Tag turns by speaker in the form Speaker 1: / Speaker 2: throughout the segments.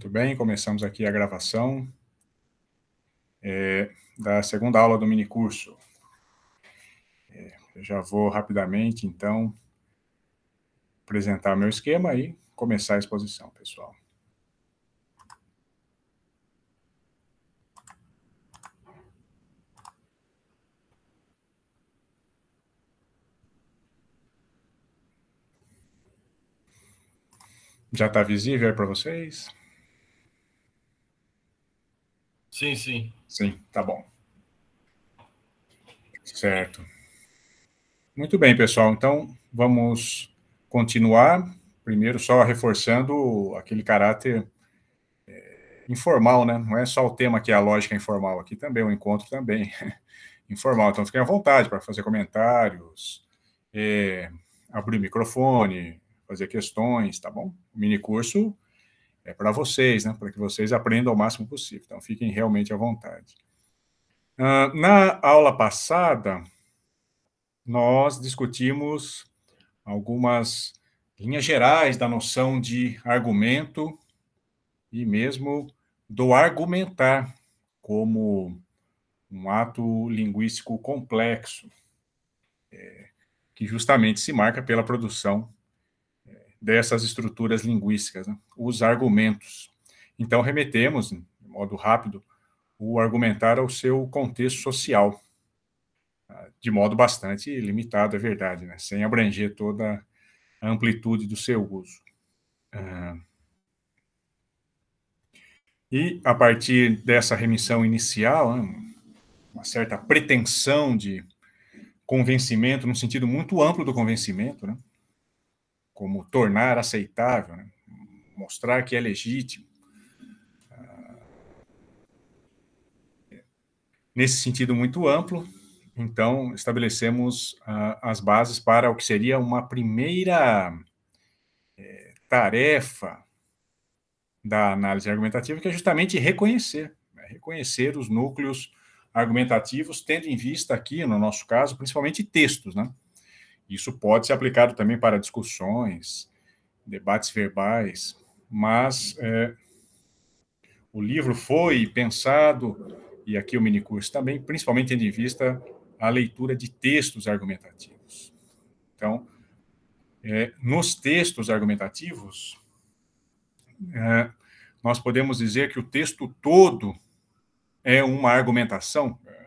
Speaker 1: Muito bem, começamos aqui a gravação é, da segunda aula do minicurso. É, eu já vou rapidamente, então, apresentar meu esquema e começar a exposição, pessoal. Já está visível para vocês? Sim, sim. Sim, tá bom. Certo. Muito bem, pessoal. Então, vamos continuar. Primeiro, só reforçando aquele caráter é, informal, né? Não é só o tema que é a lógica informal aqui também, o encontro também informal. Então, fiquem à vontade para fazer comentários, é, abrir o microfone, fazer questões, tá bom? O mini curso é para vocês, né? Para que vocês aprendam o máximo possível. Então, fiquem realmente à vontade. Uh, na aula passada, nós discutimos algumas linhas gerais da noção de argumento e mesmo do argumentar como um ato linguístico complexo, é, que justamente se marca pela produção dessas estruturas linguísticas, né? os argumentos. Então, remetemos, de modo rápido, o argumentar ao seu contexto social, ah, de modo bastante limitado, é verdade, né? sem abranger toda a amplitude do seu uso. Ah. E, a partir dessa remissão inicial, né? uma certa pretensão de convencimento, num sentido muito amplo do convencimento, né? como tornar aceitável, né? mostrar que é legítimo. Ah, nesse sentido muito amplo, então estabelecemos ah, as bases para o que seria uma primeira eh, tarefa da análise argumentativa, que é justamente reconhecer, né? reconhecer os núcleos argumentativos, tendo em vista aqui, no nosso caso, principalmente textos, né? Isso pode ser aplicado também para discussões, debates verbais, mas é, o livro foi pensado, e aqui o minicurso também, principalmente tendo em vista a leitura de textos argumentativos. Então, é, nos textos argumentativos, é, nós podemos dizer que o texto todo é uma argumentação, é,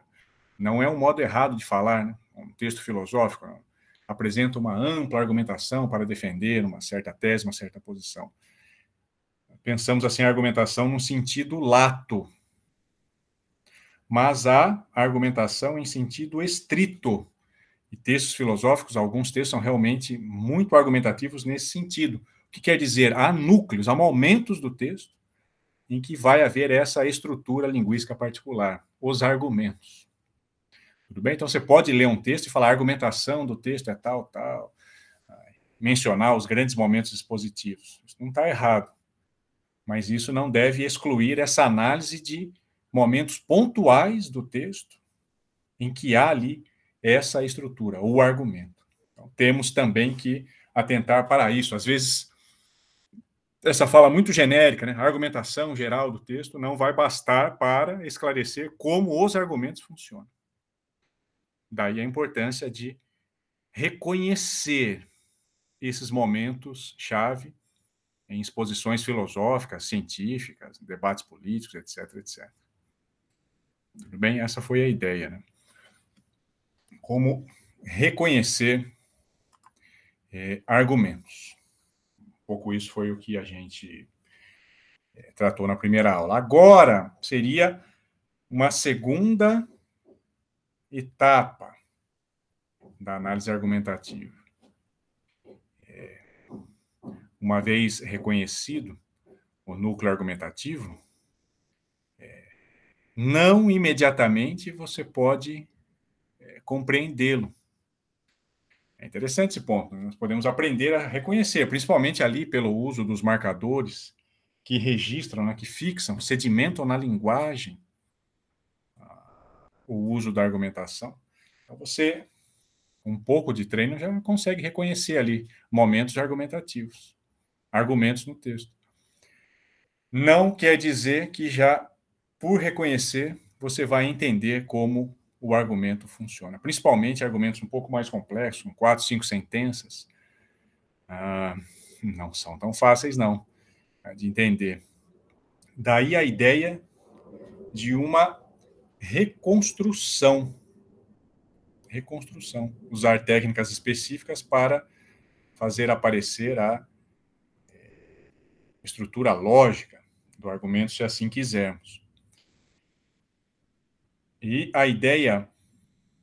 Speaker 1: não é um modo errado de falar, né? É um texto filosófico, não apresenta uma ampla argumentação para defender uma certa tese, uma certa posição. Pensamos assim a argumentação num sentido lato, mas há argumentação em sentido estrito. E textos filosóficos, alguns textos são realmente muito argumentativos nesse sentido. O que quer dizer? Há núcleos, há momentos do texto em que vai haver essa estrutura linguística particular, os argumentos. Tudo bem? Então você pode ler um texto e falar a argumentação do texto é tal, tal, mencionar os grandes momentos expositivos. Isso não está errado. Mas isso não deve excluir essa análise de momentos pontuais do texto em que há ali essa estrutura, o argumento. Então, temos também que atentar para isso. Às vezes, essa fala muito genérica, né? a argumentação geral do texto não vai bastar para esclarecer como os argumentos funcionam. Daí a importância de reconhecer esses momentos chave em exposições filosóficas, científicas, debates políticos, etc, etc. Tudo bem? Essa foi a ideia, né? Como reconhecer é, argumentos. Um pouco isso foi o que a gente é, tratou na primeira aula. Agora seria uma segunda etapa da análise argumentativa. É, uma vez reconhecido o núcleo argumentativo, é, não imediatamente você pode é, compreendê-lo. É interessante esse ponto. Né? Nós podemos aprender a reconhecer, principalmente ali pelo uso dos marcadores que registram, né, que fixam, sedimentam na linguagem o uso da argumentação. Então, você, com um pouco de treino, já consegue reconhecer ali momentos argumentativos, argumentos no texto. Não quer dizer que já, por reconhecer, você vai entender como o argumento funciona. Principalmente argumentos um pouco mais complexos, com quatro, cinco sentenças, ah, não são tão fáceis, não, de entender. Daí a ideia de uma reconstrução. Reconstrução. Usar técnicas específicas para fazer aparecer a eh, estrutura lógica do argumento, se assim quisermos. E a ideia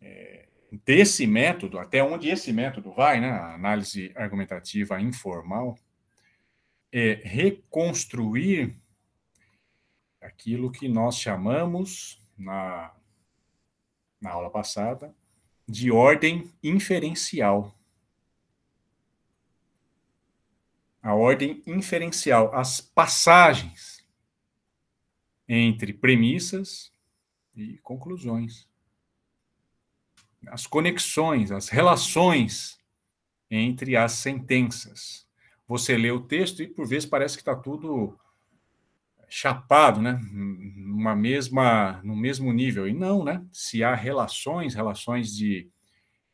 Speaker 1: eh, desse método, até onde esse método vai, né, a análise argumentativa informal, é reconstruir aquilo que nós chamamos na, na aula passada, de ordem inferencial. A ordem inferencial, as passagens entre premissas e conclusões. As conexões, as relações entre as sentenças. Você lê o texto e, por vezes, parece que está tudo chapado, né? Uma mesma, no mesmo nível. E não, né? Se há relações, relações de,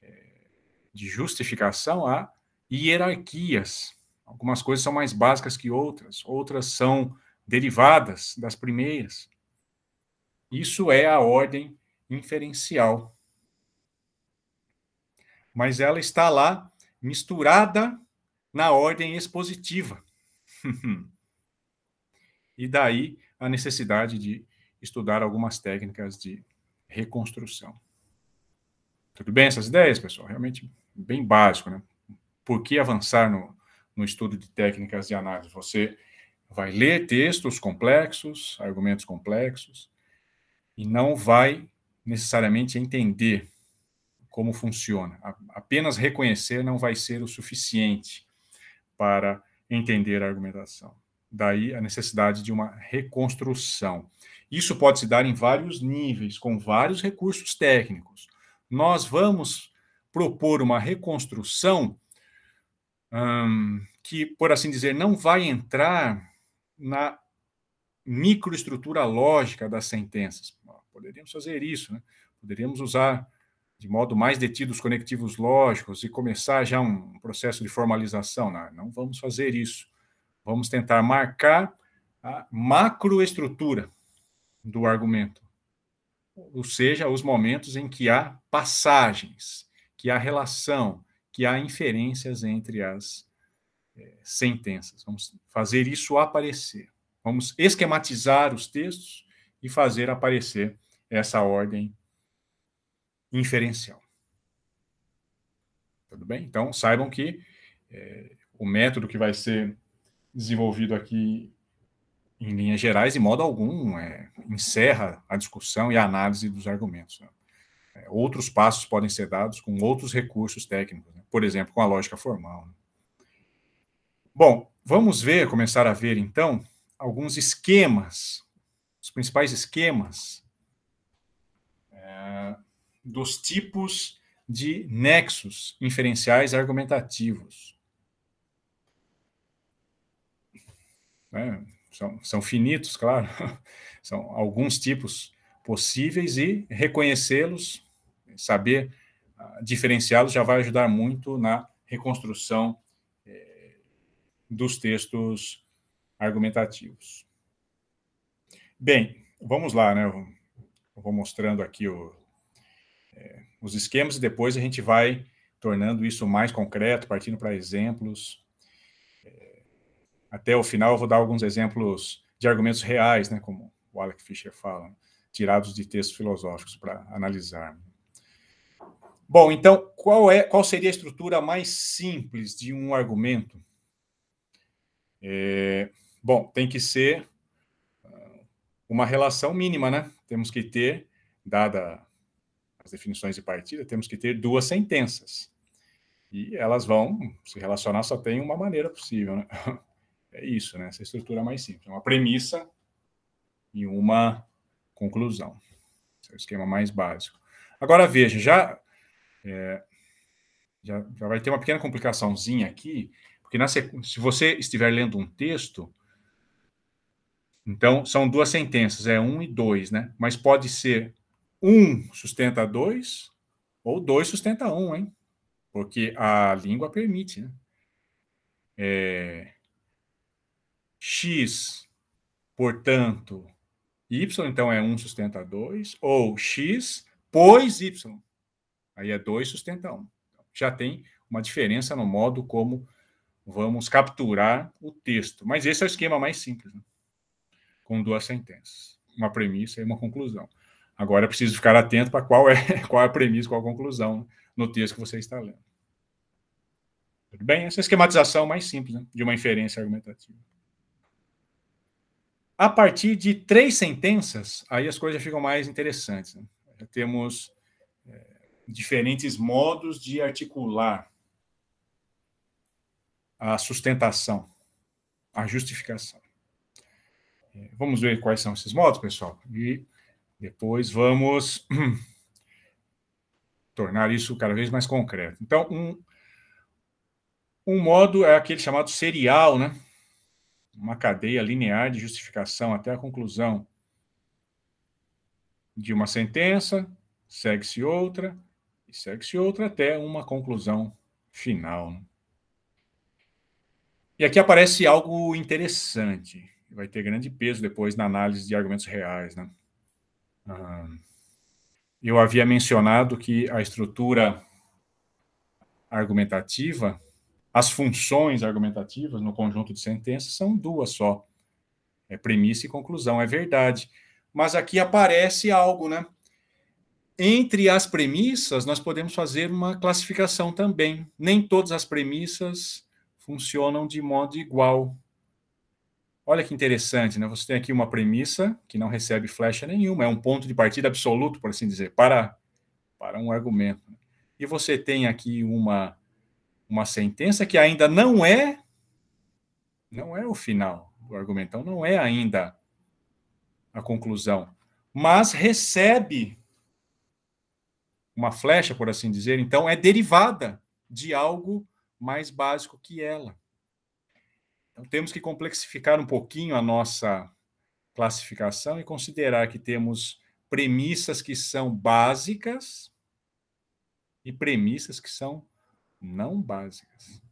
Speaker 1: eh, de justificação, há hierarquias. Algumas coisas são mais básicas que outras, outras são derivadas das primeiras. Isso é a ordem inferencial. Mas ela está lá misturada na ordem expositiva. E daí a necessidade de estudar algumas técnicas de reconstrução. Tudo bem essas ideias, pessoal? Realmente bem básico, né? Por que avançar no, no estudo de técnicas de análise? Você vai ler textos complexos, argumentos complexos, e não vai necessariamente entender como funciona. Apenas reconhecer não vai ser o suficiente para entender a argumentação daí a necessidade de uma reconstrução. Isso pode se dar em vários níveis, com vários recursos técnicos. Nós vamos propor uma reconstrução hum, que, por assim dizer, não vai entrar na microestrutura lógica das sentenças. Poderíamos fazer isso, né? poderíamos usar de modo mais detido os conectivos lógicos e começar já um processo de formalização. Não, não vamos fazer isso. Vamos tentar marcar a macroestrutura do argumento, ou seja, os momentos em que há passagens, que há relação, que há inferências entre as é, sentenças. Vamos fazer isso aparecer. Vamos esquematizar os textos e fazer aparecer essa ordem inferencial. Tudo bem? Então, saibam que é, o método que vai ser desenvolvido aqui em linhas gerais, de modo algum, é, encerra a discussão e a análise dos argumentos. Né? É, outros passos podem ser dados com outros recursos técnicos, né? por exemplo, com a lógica formal. Né? Bom, vamos ver, começar a ver então alguns esquemas, os principais esquemas é, dos tipos de nexos inferenciais argumentativos. né? são, são finitos, claro, são alguns tipos possíveis e reconhecê-los, saber ah, diferenciá-los já vai ajudar muito na reconstrução eh, dos textos argumentativos. Bem, vamos lá, né? Eu, vou mostrando aqui o, eh, os esquemas e depois a gente vai tornando isso mais concreto, partindo para exemplos até o final eu vou dar alguns exemplos de argumentos reais, né, como o Alec Fisher fala, tirados de textos filosóficos para analisar. Bom, então, qual, é, qual seria a estrutura mais simples de um argumento? É, bom, tem que ser ah, uma relação mínima, né? Temos que ter, dada as definições de partida, temos que ter duas sentenças. E elas vão se relacionar só tem uma maneira possível, né? É isso, né? Essa estrutura mais simples. É uma premissa e uma conclusão. Esse é o esquema mais básico. Agora veja, já, é, já, já, vai ter uma pequena complicaçãozinha aqui, porque na se você estiver lendo um texto, então são duas sentenças, é um e dois, né? Mas pode ser um sustenta dois ou dois sustenta um, hein? Porque a língua permite, né? É, X, portanto, Y, então é 1 sustenta 2, ou X, pois Y. Aí é 2 sustenta 1. Já tem uma diferença no modo como vamos capturar o texto. Mas esse é o esquema mais simples, né? com duas sentenças, uma premissa e uma conclusão. Agora é preciso ficar atento para qual é, qual é a premissa, qual a conclusão no texto que você está lendo. Tudo bem? Essa é a esquematização mais simples né? de uma inferência argumentativa. A partir de três sentenças, aí as coisas ficam mais interessantes. Né? Temos é, diferentes modos de articular a sustentação, a justificação. É, vamos ver quais são esses modos, pessoal, e depois vamos tornar isso cada vez mais concreto. Então, um, um modo é aquele chamado serial, né? uma cadeia linear de justificação até a conclusão de uma sentença, segue-se outra, e segue-se outra até uma conclusão final. E aqui aparece algo interessante, vai ter grande peso depois na análise de argumentos reais. Né? Ah, eu havia mencionado que a estrutura argumentativa as funções argumentativas no conjunto de sentenças são duas só. É premissa e conclusão, é verdade. Mas aqui aparece algo, né? Entre as premissas, nós podemos fazer uma classificação também. Nem todas as premissas funcionam de modo igual. Olha que interessante, né? Você tem aqui uma premissa que não recebe flecha nenhuma, é um ponto de partida absoluto, por assim dizer, para, para um argumento. E você tem aqui uma uma sentença que ainda não é não é o final. do argumentão então não é ainda a conclusão, mas recebe uma flecha, por assim dizer, então é derivada de algo mais básico que ela. Então temos que complexificar um pouquinho a nossa classificação e considerar que temos premissas que são básicas e premissas que são não básicas.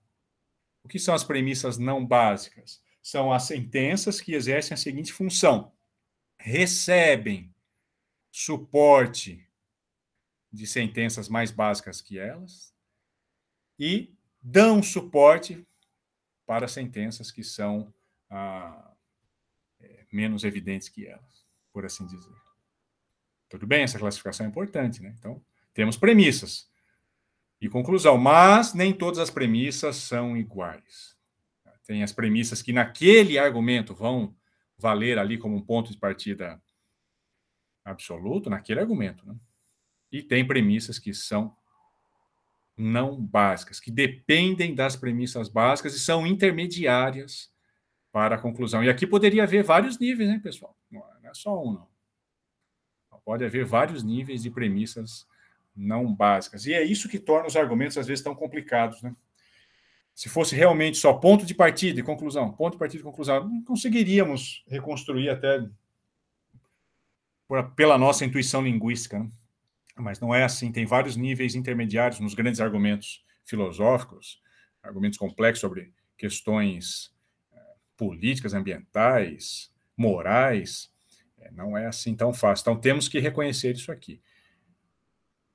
Speaker 1: O que são as premissas não básicas? São as sentenças que exercem a seguinte função: recebem suporte de sentenças mais básicas que elas e dão suporte para sentenças que são ah, é, menos evidentes que elas, por assim dizer. Tudo bem, essa classificação é importante, né? Então, temos premissas. E conclusão, mas nem todas as premissas são iguais. Tem as premissas que naquele argumento vão valer ali como um ponto de partida absoluto, naquele argumento, né? E tem premissas que são não básicas, que dependem das premissas básicas e são intermediárias para a conclusão. E aqui poderia haver vários níveis, né, pessoal? Não é só um, não. Pode haver vários níveis de premissas não básicas. E é isso que torna os argumentos às vezes tão complicados, né? Se fosse realmente só ponto de partida e conclusão, ponto de partida e conclusão, não conseguiríamos reconstruir até pela nossa intuição linguística. Né? Mas não é assim, tem vários níveis intermediários nos grandes argumentos filosóficos, argumentos complexos sobre questões eh, políticas, ambientais, morais. É, não é assim tão fácil. Então temos que reconhecer isso aqui.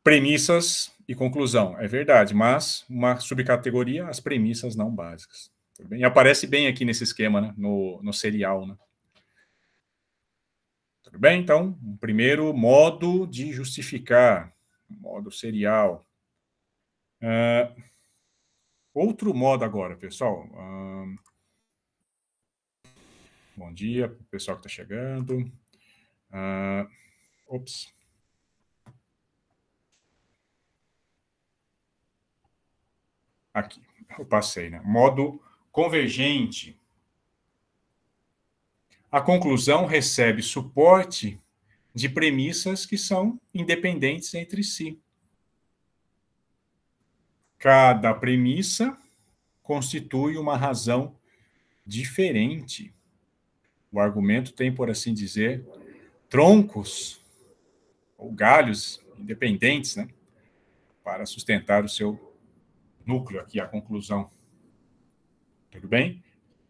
Speaker 1: Premissas e conclusão, é verdade, mas uma subcategoria, as premissas não básicas. Tá e aparece bem aqui nesse esquema, né? no, no serial. Né? Tudo bem? Então, primeiro modo de justificar, modo serial. Uh, outro modo agora, pessoal. Uh, bom dia, pessoal que está chegando. Uh, ops. Aqui, eu passei, né? Modo convergente. A conclusão recebe suporte de premissas que são independentes entre si. Cada premissa constitui uma razão diferente. O argumento tem, por assim dizer, troncos ou galhos independentes, né, para sustentar o seu núcleo aqui, a conclusão. Tudo bem?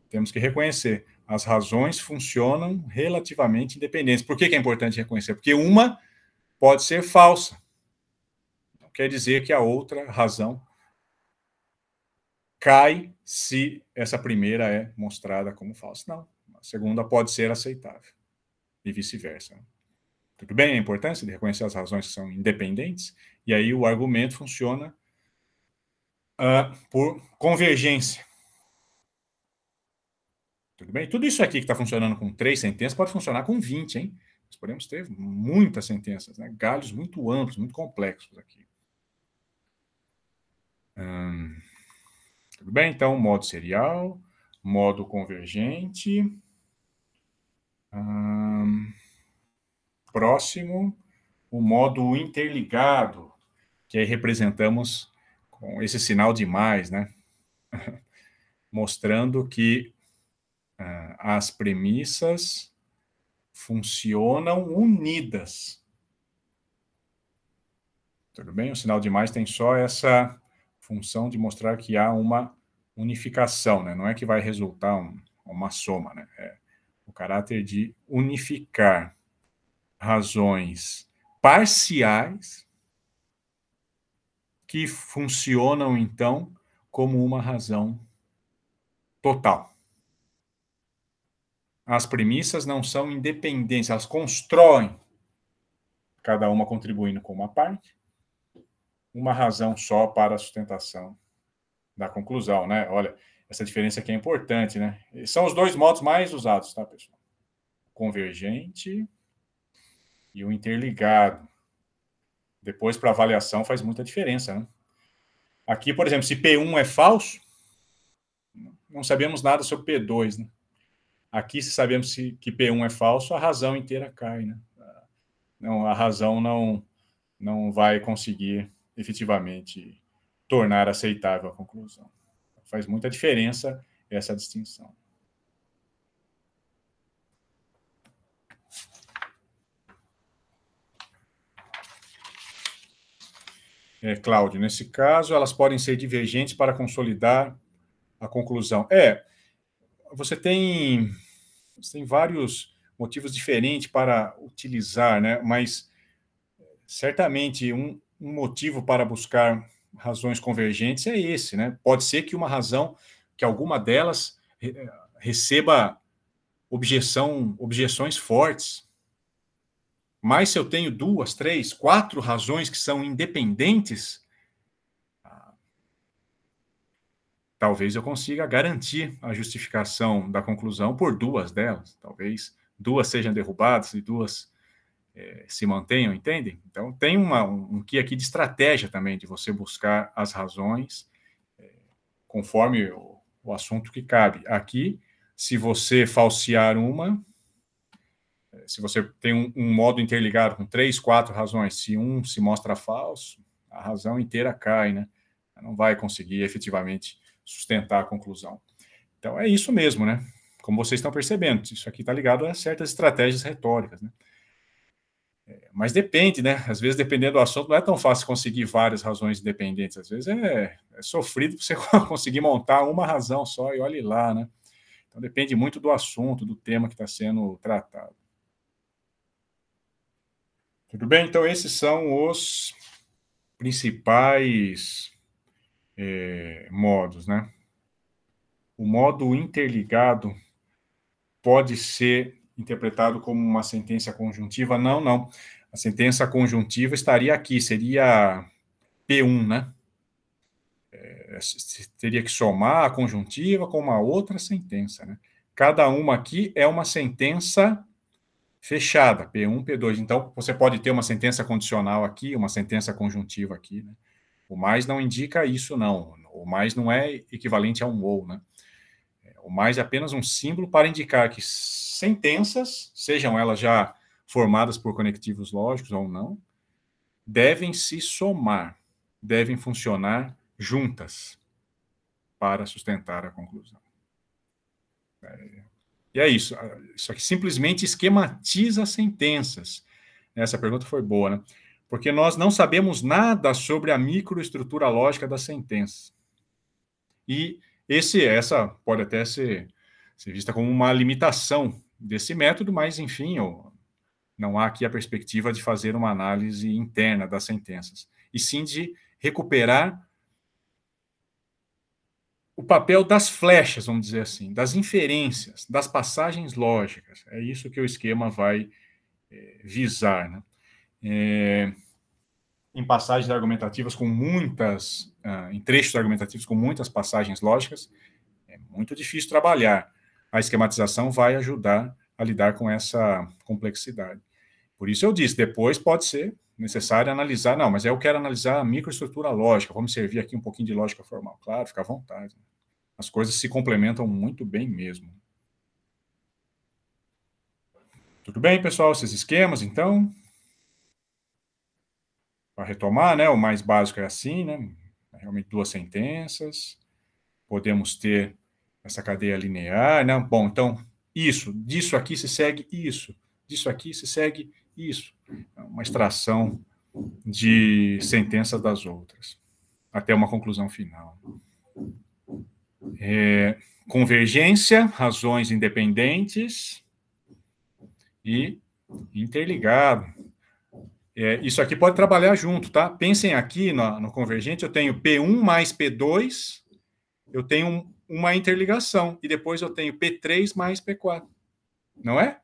Speaker 1: Temos que reconhecer. As razões funcionam relativamente independentes. Por que, que é importante reconhecer? Porque uma pode ser falsa. Não quer dizer que a outra razão cai se essa primeira é mostrada como falsa. Não. A segunda pode ser aceitável. E vice-versa. Tudo bem a importância de reconhecer as razões que são independentes? E aí o argumento funciona uh, por convergência. Tudo bem? Tudo isso aqui que está funcionando com três sentenças pode funcionar com 20, hein? Nós podemos ter muitas sentenças, né? galhos muito amplos, muito complexos aqui. Hum, tudo bem? Então, modo serial, modo convergente, hum, próximo, o modo interligado, que aí representamos com esse sinal de mais, né? Mostrando que uh, as premissas funcionam unidas. Tudo bem? O sinal de mais tem só essa função de mostrar que há uma unificação, né? Não é que vai resultar um, uma soma, né? É o caráter de unificar razões parciais que funcionam, então, como uma razão total. As premissas não são independentes, elas constroem, cada uma contribuindo com uma parte, uma razão só para a sustentação da conclusão, né? Olha, essa diferença aqui é importante, né? São os dois modos mais usados, tá, pessoal? Convergente e o interligado. Depois, para avaliação, faz muita diferença. Né? Aqui, por exemplo, se P1 é falso, não sabemos nada sobre P2. Né? Aqui, se sabemos que P1 é falso, a razão inteira cai. Né? Não, a razão não, não vai conseguir efetivamente tornar aceitável a conclusão. Faz muita diferença essa distinção. é, Cláudio, nesse caso, elas podem ser divergentes para consolidar a conclusão. É, você tem, você tem vários motivos diferentes para utilizar, né? mas certamente um, um motivo para buscar razões convergentes é esse. Né? Pode ser que uma razão, que alguma delas eh, receba objeção, objeções fortes, mas se eu tenho duas, três, quatro razões que são independentes, ah, talvez eu consiga garantir a justificação da conclusão por duas delas. Talvez duas sejam derrubadas e duas é, se mantenham, entendem? Então, tem uma, um, que aqui de estratégia também, de você buscar as razões é, conforme o, o assunto que cabe. Aqui, se você falsear uma, se você tem um, um, modo interligado com três, quatro razões, se um se mostra falso, a razão inteira cai, né? Não vai conseguir efetivamente sustentar a conclusão. Então é isso mesmo, né? Como vocês estão percebendo, isso aqui está ligado a certas estratégias retóricas, né? É, mas depende, né? Às vezes, dependendo do assunto, não é tão fácil conseguir várias razões independentes. Às vezes é, é sofrido você conseguir montar uma razão só e olhe lá, né? Então depende muito do assunto, do tema que está sendo tratado. Tudo bem? Então, esses são os principais é, modos, né? O modo interligado pode ser interpretado como uma sentença conjuntiva? Não, não. A sentença conjuntiva estaria aqui, seria P1, né? É, teria que somar a conjuntiva com uma outra sentença, né? Cada uma aqui é uma sentença fechada, P1, P2. Então, você pode ter uma sentença condicional aqui, uma sentença conjuntiva aqui. Né? O mais não indica isso, não. O mais não é equivalente a um ou. Né? É, o mais é apenas um símbolo para indicar que sentenças, sejam elas já formadas por conectivos lógicos ou não, devem se somar, devem funcionar juntas para sustentar a conclusão. É, e é isso. Isso aqui simplesmente esquematiza sentenças. Essa pergunta foi boa, né? Porque nós não sabemos nada sobre a microestrutura lógica das sentenças. E esse, essa pode até ser, ser vista como uma limitação desse método, mas, enfim, eu, não há aqui a perspectiva de fazer uma análise interna das sentenças, e sim de recuperar o papel das flechas, vamos dizer assim, das inferências, das passagens lógicas. É isso que o esquema vai é, visar. Né? É, em passagens argumentativas com muitas, ah, em trechos argumentativos com muitas passagens lógicas, é muito difícil trabalhar. A esquematização vai ajudar a lidar com essa complexidade. Por isso eu disse, depois pode ser necessário analisar, não, mas eu quero analisar a microestrutura lógica, vamos servir aqui um pouquinho de lógica formal. Claro, fica à vontade. As coisas se complementam muito bem mesmo. Tudo bem, pessoal? Esses esquemas, então? Para retomar, né, o mais básico é assim, né? É realmente duas sentenças. Podemos ter essa cadeia linear, né? Bom, então, isso, disso aqui se segue isso, disso aqui se segue isso, é uma extração de sentenças das outras, até uma conclusão final. É, convergência, razões independentes e interligado. É, isso aqui pode trabalhar junto, tá? Pensem aqui no, no convergente, eu tenho P1 mais P2, eu tenho uma interligação, e depois eu tenho P3 mais P4, não é?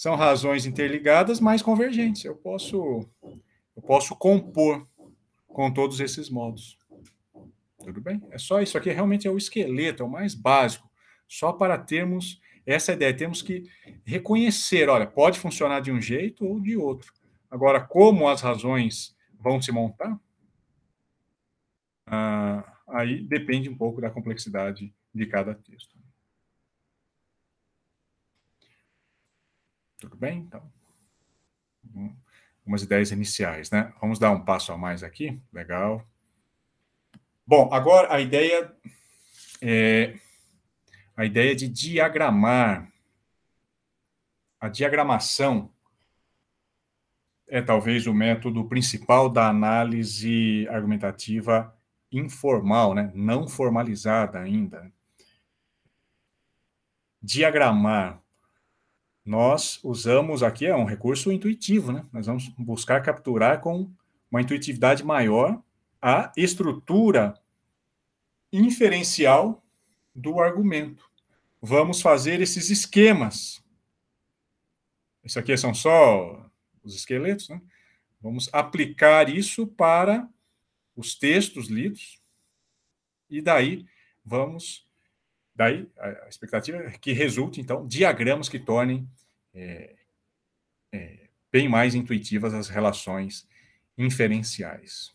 Speaker 1: São razões interligadas, mas convergentes. Eu posso, eu posso compor com todos esses modos. Tudo bem? É só isso aqui, realmente é o esqueleto, é o mais básico. Só para termos essa ideia, temos que reconhecer, olha, pode funcionar de um jeito ou de outro. Agora, como as razões vão se montar, ah, aí depende um pouco da complexidade de cada texto. Tudo bem? Então, hum, algumas ideias iniciais, né? Vamos dar um passo a mais aqui. Legal. Bom, agora a ideia é a ideia de diagramar. A diagramação é talvez o método principal da análise argumentativa informal, né? não formalizada ainda. Diagramar nós usamos aqui é um recurso intuitivo, né? Nós vamos buscar capturar com uma intuitividade maior a estrutura inferencial do argumento. Vamos fazer esses esquemas. Isso aqui são só os esqueletos, né? Vamos aplicar isso para os textos lidos e daí vamos Daí, a expectativa é que resulte, então, diagramas que tornem é, é, bem mais intuitivas as relações inferenciais.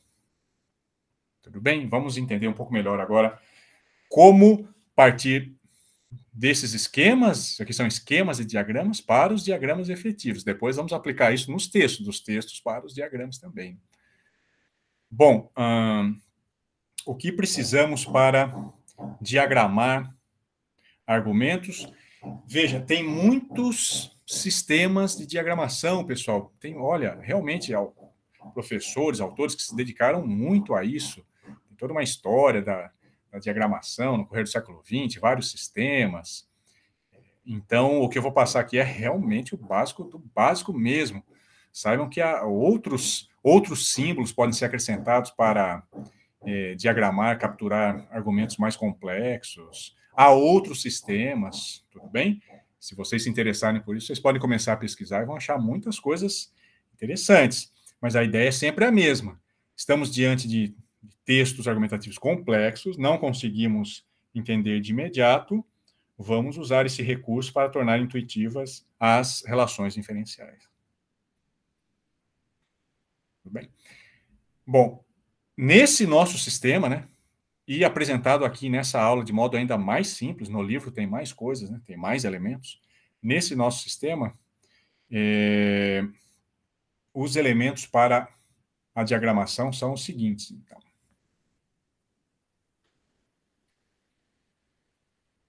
Speaker 1: Tudo bem? Vamos entender um pouco melhor agora como partir desses esquemas, aqui são esquemas e diagramas, para os diagramas efetivos. Depois vamos aplicar isso nos textos, dos textos para os diagramas também. Bom, hum, o que precisamos para diagramar argumentos. Veja, tem muitos sistemas de diagramação, pessoal. Tem, olha, realmente professores, autores que se dedicaram muito a isso. Tem toda uma história da, da diagramação no correr do século XX, vários sistemas. Então, o que eu vou passar aqui é realmente o básico do básico mesmo. Saibam que há outros, outros símbolos podem ser acrescentados para é, diagramar, capturar argumentos mais complexos. Há outros sistemas, tudo bem? Se vocês se interessarem por isso, vocês podem começar a pesquisar e vão achar muitas coisas interessantes. Mas a ideia é sempre a mesma. Estamos diante de textos argumentativos complexos, não conseguimos entender de imediato, vamos usar esse recurso para tornar intuitivas as relações inferenciais. Tudo bem? Bom, nesse nosso sistema, né, e apresentado aqui nessa aula de modo ainda mais simples. No livro tem mais coisas, né? tem mais elementos. Nesse nosso sistema, é, os elementos para a diagramação são os seguintes. Então.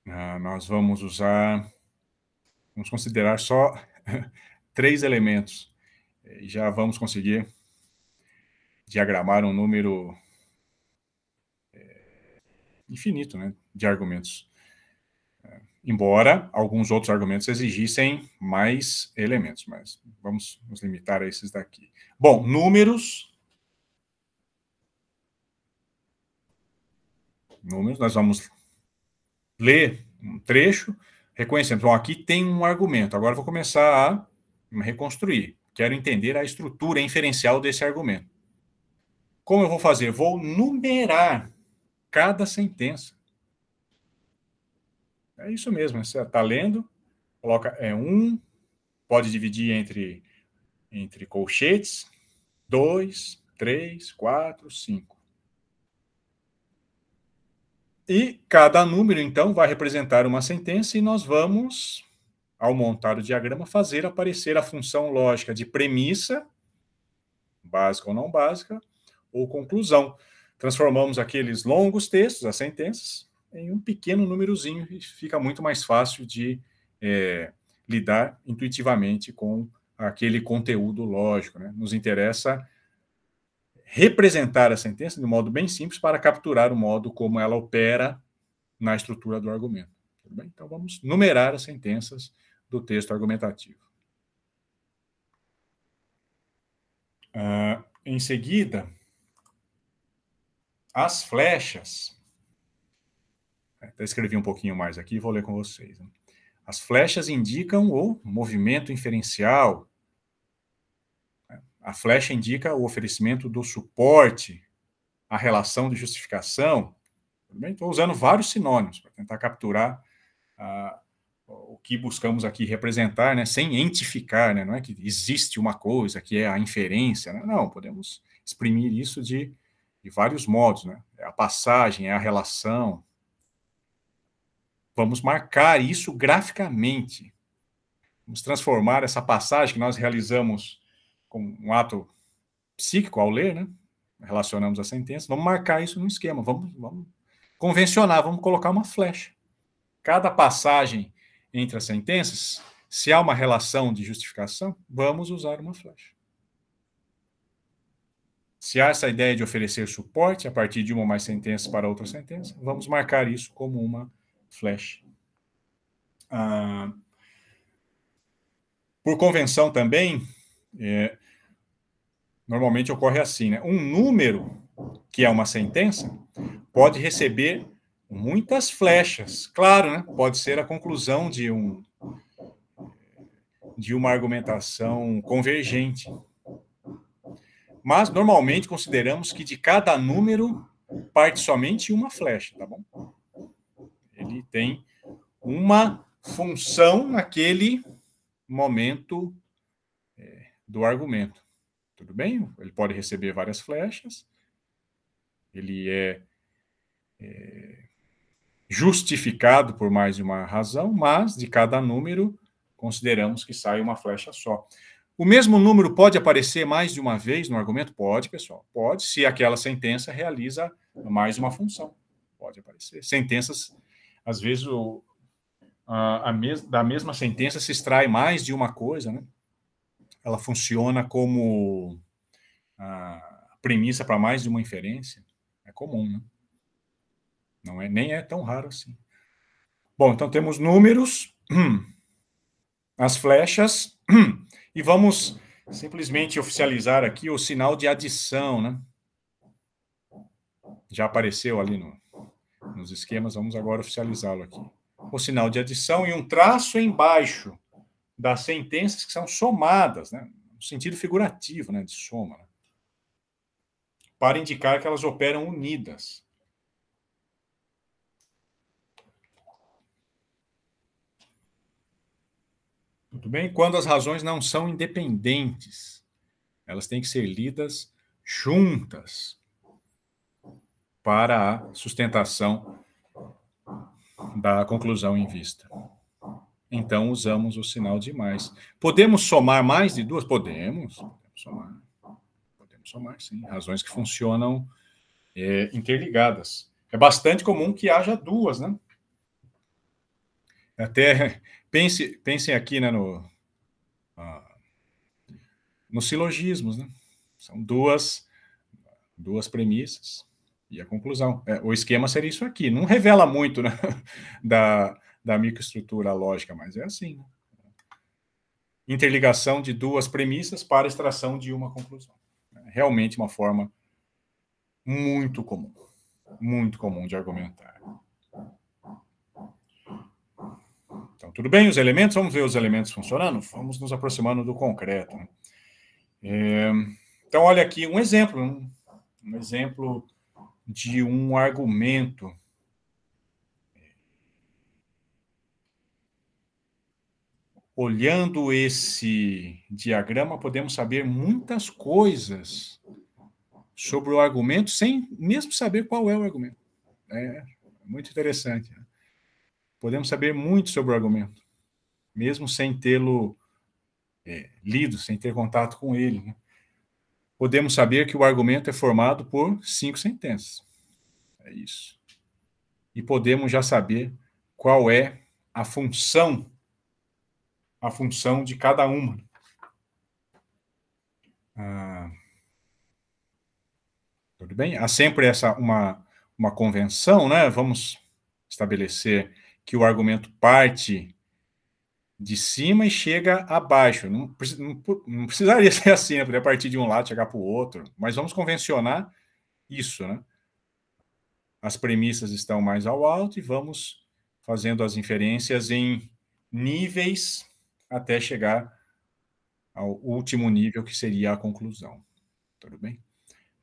Speaker 1: Ah, nós vamos usar, vamos considerar só três elementos. Já vamos conseguir diagramar um número infinito né, de argumentos. É, embora alguns outros argumentos exigissem mais elementos, mas vamos nos limitar a esses daqui. Bom, números. Números, nós vamos ler um trecho, reconhecendo, bom, aqui tem um argumento, agora vou começar a reconstruir. Quero entender a estrutura inferencial desse argumento. Como eu vou fazer? Vou numerar cada sentença. É isso mesmo, você está lendo, coloca é um, pode dividir entre, entre colchetes, dois, três, quatro, cinco. E cada número, então, vai representar uma sentença e nós vamos, ao montar o diagrama, fazer aparecer a função lógica de premissa, básica ou não básica, ou conclusão. Transformamos aqueles longos textos, as sentenças, em um pequeno númerozinho e fica muito mais fácil de é, lidar intuitivamente com aquele conteúdo lógico. Né? Nos interessa representar a sentença de um modo bem simples para capturar o modo como ela opera na estrutura do argumento. Então vamos numerar as sentenças do texto argumentativo. Ah, em seguida, as flechas. Até escrevi um pouquinho mais aqui, vou ler com vocês. Né? As flechas indicam o movimento inferencial. A flecha indica o oferecimento do suporte, a relação de justificação. Estou usando vários sinônimos para tentar capturar ah, o que buscamos aqui representar, né? sem entificar, né? não é que existe uma coisa que é a inferência. Né? Não, podemos exprimir isso de de vários modos, né? É a passagem, é a relação. Vamos marcar isso graficamente. Vamos transformar essa passagem que nós realizamos com um ato psíquico ao ler, né? Relacionamos a sentença, vamos marcar isso num esquema, vamos, vamos convencionar, vamos colocar uma flecha. Cada passagem entre as sentenças, se há uma relação de justificação, vamos usar uma flecha. Se há essa ideia de oferecer suporte a partir de uma ou mais sentenças para outra sentença, vamos marcar isso como uma flecha. Ah, por convenção também, é, normalmente ocorre assim, né? Um número, que é uma sentença, pode receber muitas flechas. Claro, né? Pode ser a conclusão de um de uma argumentação convergente mas normalmente consideramos que de cada número parte somente uma flecha, tá bom? Ele tem uma função naquele momento é, do argumento. Tudo bem? Ele pode receber várias flechas, ele é, é justificado por mais de uma razão, mas de cada número consideramos que sai uma flecha só. O mesmo número pode aparecer mais de uma vez no argumento? Pode, pessoal. Pode, se aquela sentença realiza mais uma função. Pode aparecer. Sentenças, às vezes, o, a, a mes, da mesma sentença se extrai mais de uma coisa, né? Ela funciona como premissa para mais de uma inferência. É comum, né? Não é, nem é tão raro assim. Bom, então temos números. as flechas e vamos simplesmente oficializar aqui o sinal de adição, né? Já apareceu ali no, nos esquemas, vamos agora oficializá-lo aqui. O sinal de adição e um traço embaixo das sentenças que são somadas, né? No sentido figurativo, né? De soma, né? Para indicar que elas operam unidas. Tudo bem? Quando as razões não são independentes, elas têm que ser lidas juntas para a sustentação da conclusão em vista. Então usamos o sinal de mais. Podemos somar mais de duas? Podemos. Podemos somar. Podemos somar, sim. Razões que funcionam é, interligadas. É bastante comum que haja duas, né? Até pense, pensem aqui né, no, ah, nos silogismos. Né? São duas, duas premissas e a conclusão. É, o esquema seria isso aqui. Não revela muito né, da, da microestrutura lógica, mas é assim. Né? Interligação de duas premissas para extração de uma conclusão. É realmente uma forma muito comum, muito comum de argumentar. Tudo bem, os elementos, vamos ver os elementos funcionando? Vamos nos aproximando do concreto. É, então, olha aqui um exemplo, um, um exemplo de um argumento. Olhando esse diagrama, podemos saber muitas coisas sobre o argumento sem mesmo saber qual é o argumento. É muito interessante. Né? podemos saber muito sobre o argumento, mesmo sem tê-lo é, lido, sem ter contato com ele. Né? Podemos saber que o argumento é formado por cinco sentenças. É isso. E podemos já saber qual é a função, a função de cada uma. Ah, tudo bem? Há sempre essa uma, uma convenção, né? Vamos estabelecer que o argumento parte de cima e chega abaixo. Não, não, não precisaria ser assim, né? partir de um lado chegar para o outro. Mas vamos convencionar isso, né? As premissas estão mais ao alto e vamos fazendo as inferências em níveis até chegar ao último nível, que seria a conclusão. Tudo bem?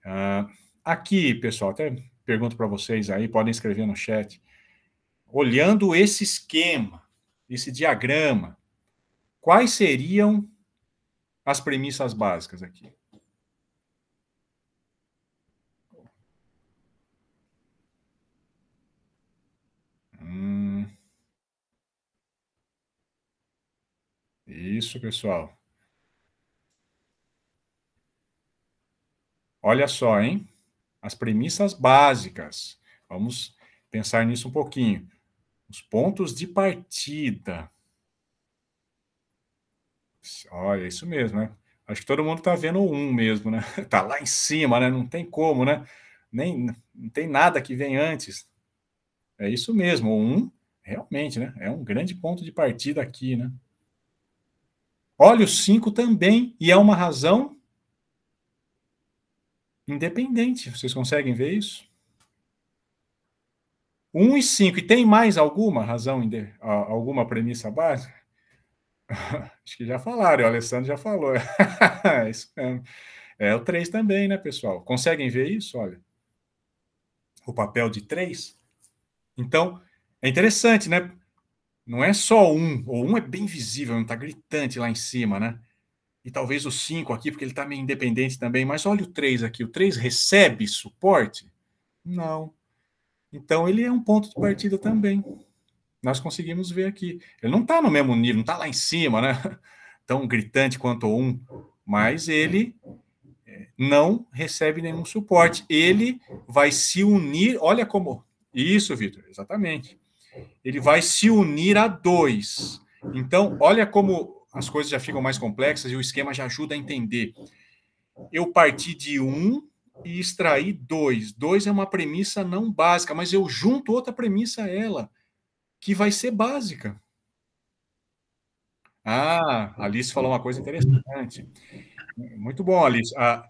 Speaker 1: Uh, aqui, pessoal, até pergunto para vocês aí, podem escrever no chat olhando esse esquema, esse diagrama, quais seriam as premissas básicas aqui? Hum. Isso, pessoal. Olha só, hein? As premissas básicas. Vamos pensar nisso um pouquinho. Os pontos de partida. Olha, isso mesmo, né? Acho que todo mundo está vendo um mesmo, né? Está lá em cima, né? Não tem como, né? Nem, não tem nada que vem antes. É isso mesmo, um, realmente, né? É um grande ponto de partida aqui, né? Olha o 5 também, e é uma razão independente. Vocês conseguem ver isso? 1 e 5. E tem mais alguma razão, alguma premissa básica? Acho que já falaram, o Alessandro já falou. É o 3 também, né, pessoal? Conseguem ver isso? Olha. O papel de 3. Então, é interessante, né? Não é só um, ou um é bem visível, não está gritante lá em cima, né? E talvez o 5 aqui, porque ele está meio independente também, mas olha o 3 aqui. O 3 recebe suporte? Não. Não. Então ele é um ponto de partida também. Nós conseguimos ver aqui. Ele não está no mesmo nível, não está lá em cima, né? Tão gritante quanto um, mas ele é, não recebe nenhum suporte. Ele vai se unir. Olha como. Isso, Vitor, exatamente. Ele vai se unir a dois. Então, olha como as coisas já ficam mais complexas e o esquema já ajuda a entender. Eu parti de um e extrair dois. Dois é uma premissa não básica, mas eu junto outra premissa a ela, que vai ser básica. Ah, a Alice falou uma coisa interessante. Muito bom, Alice. Ah,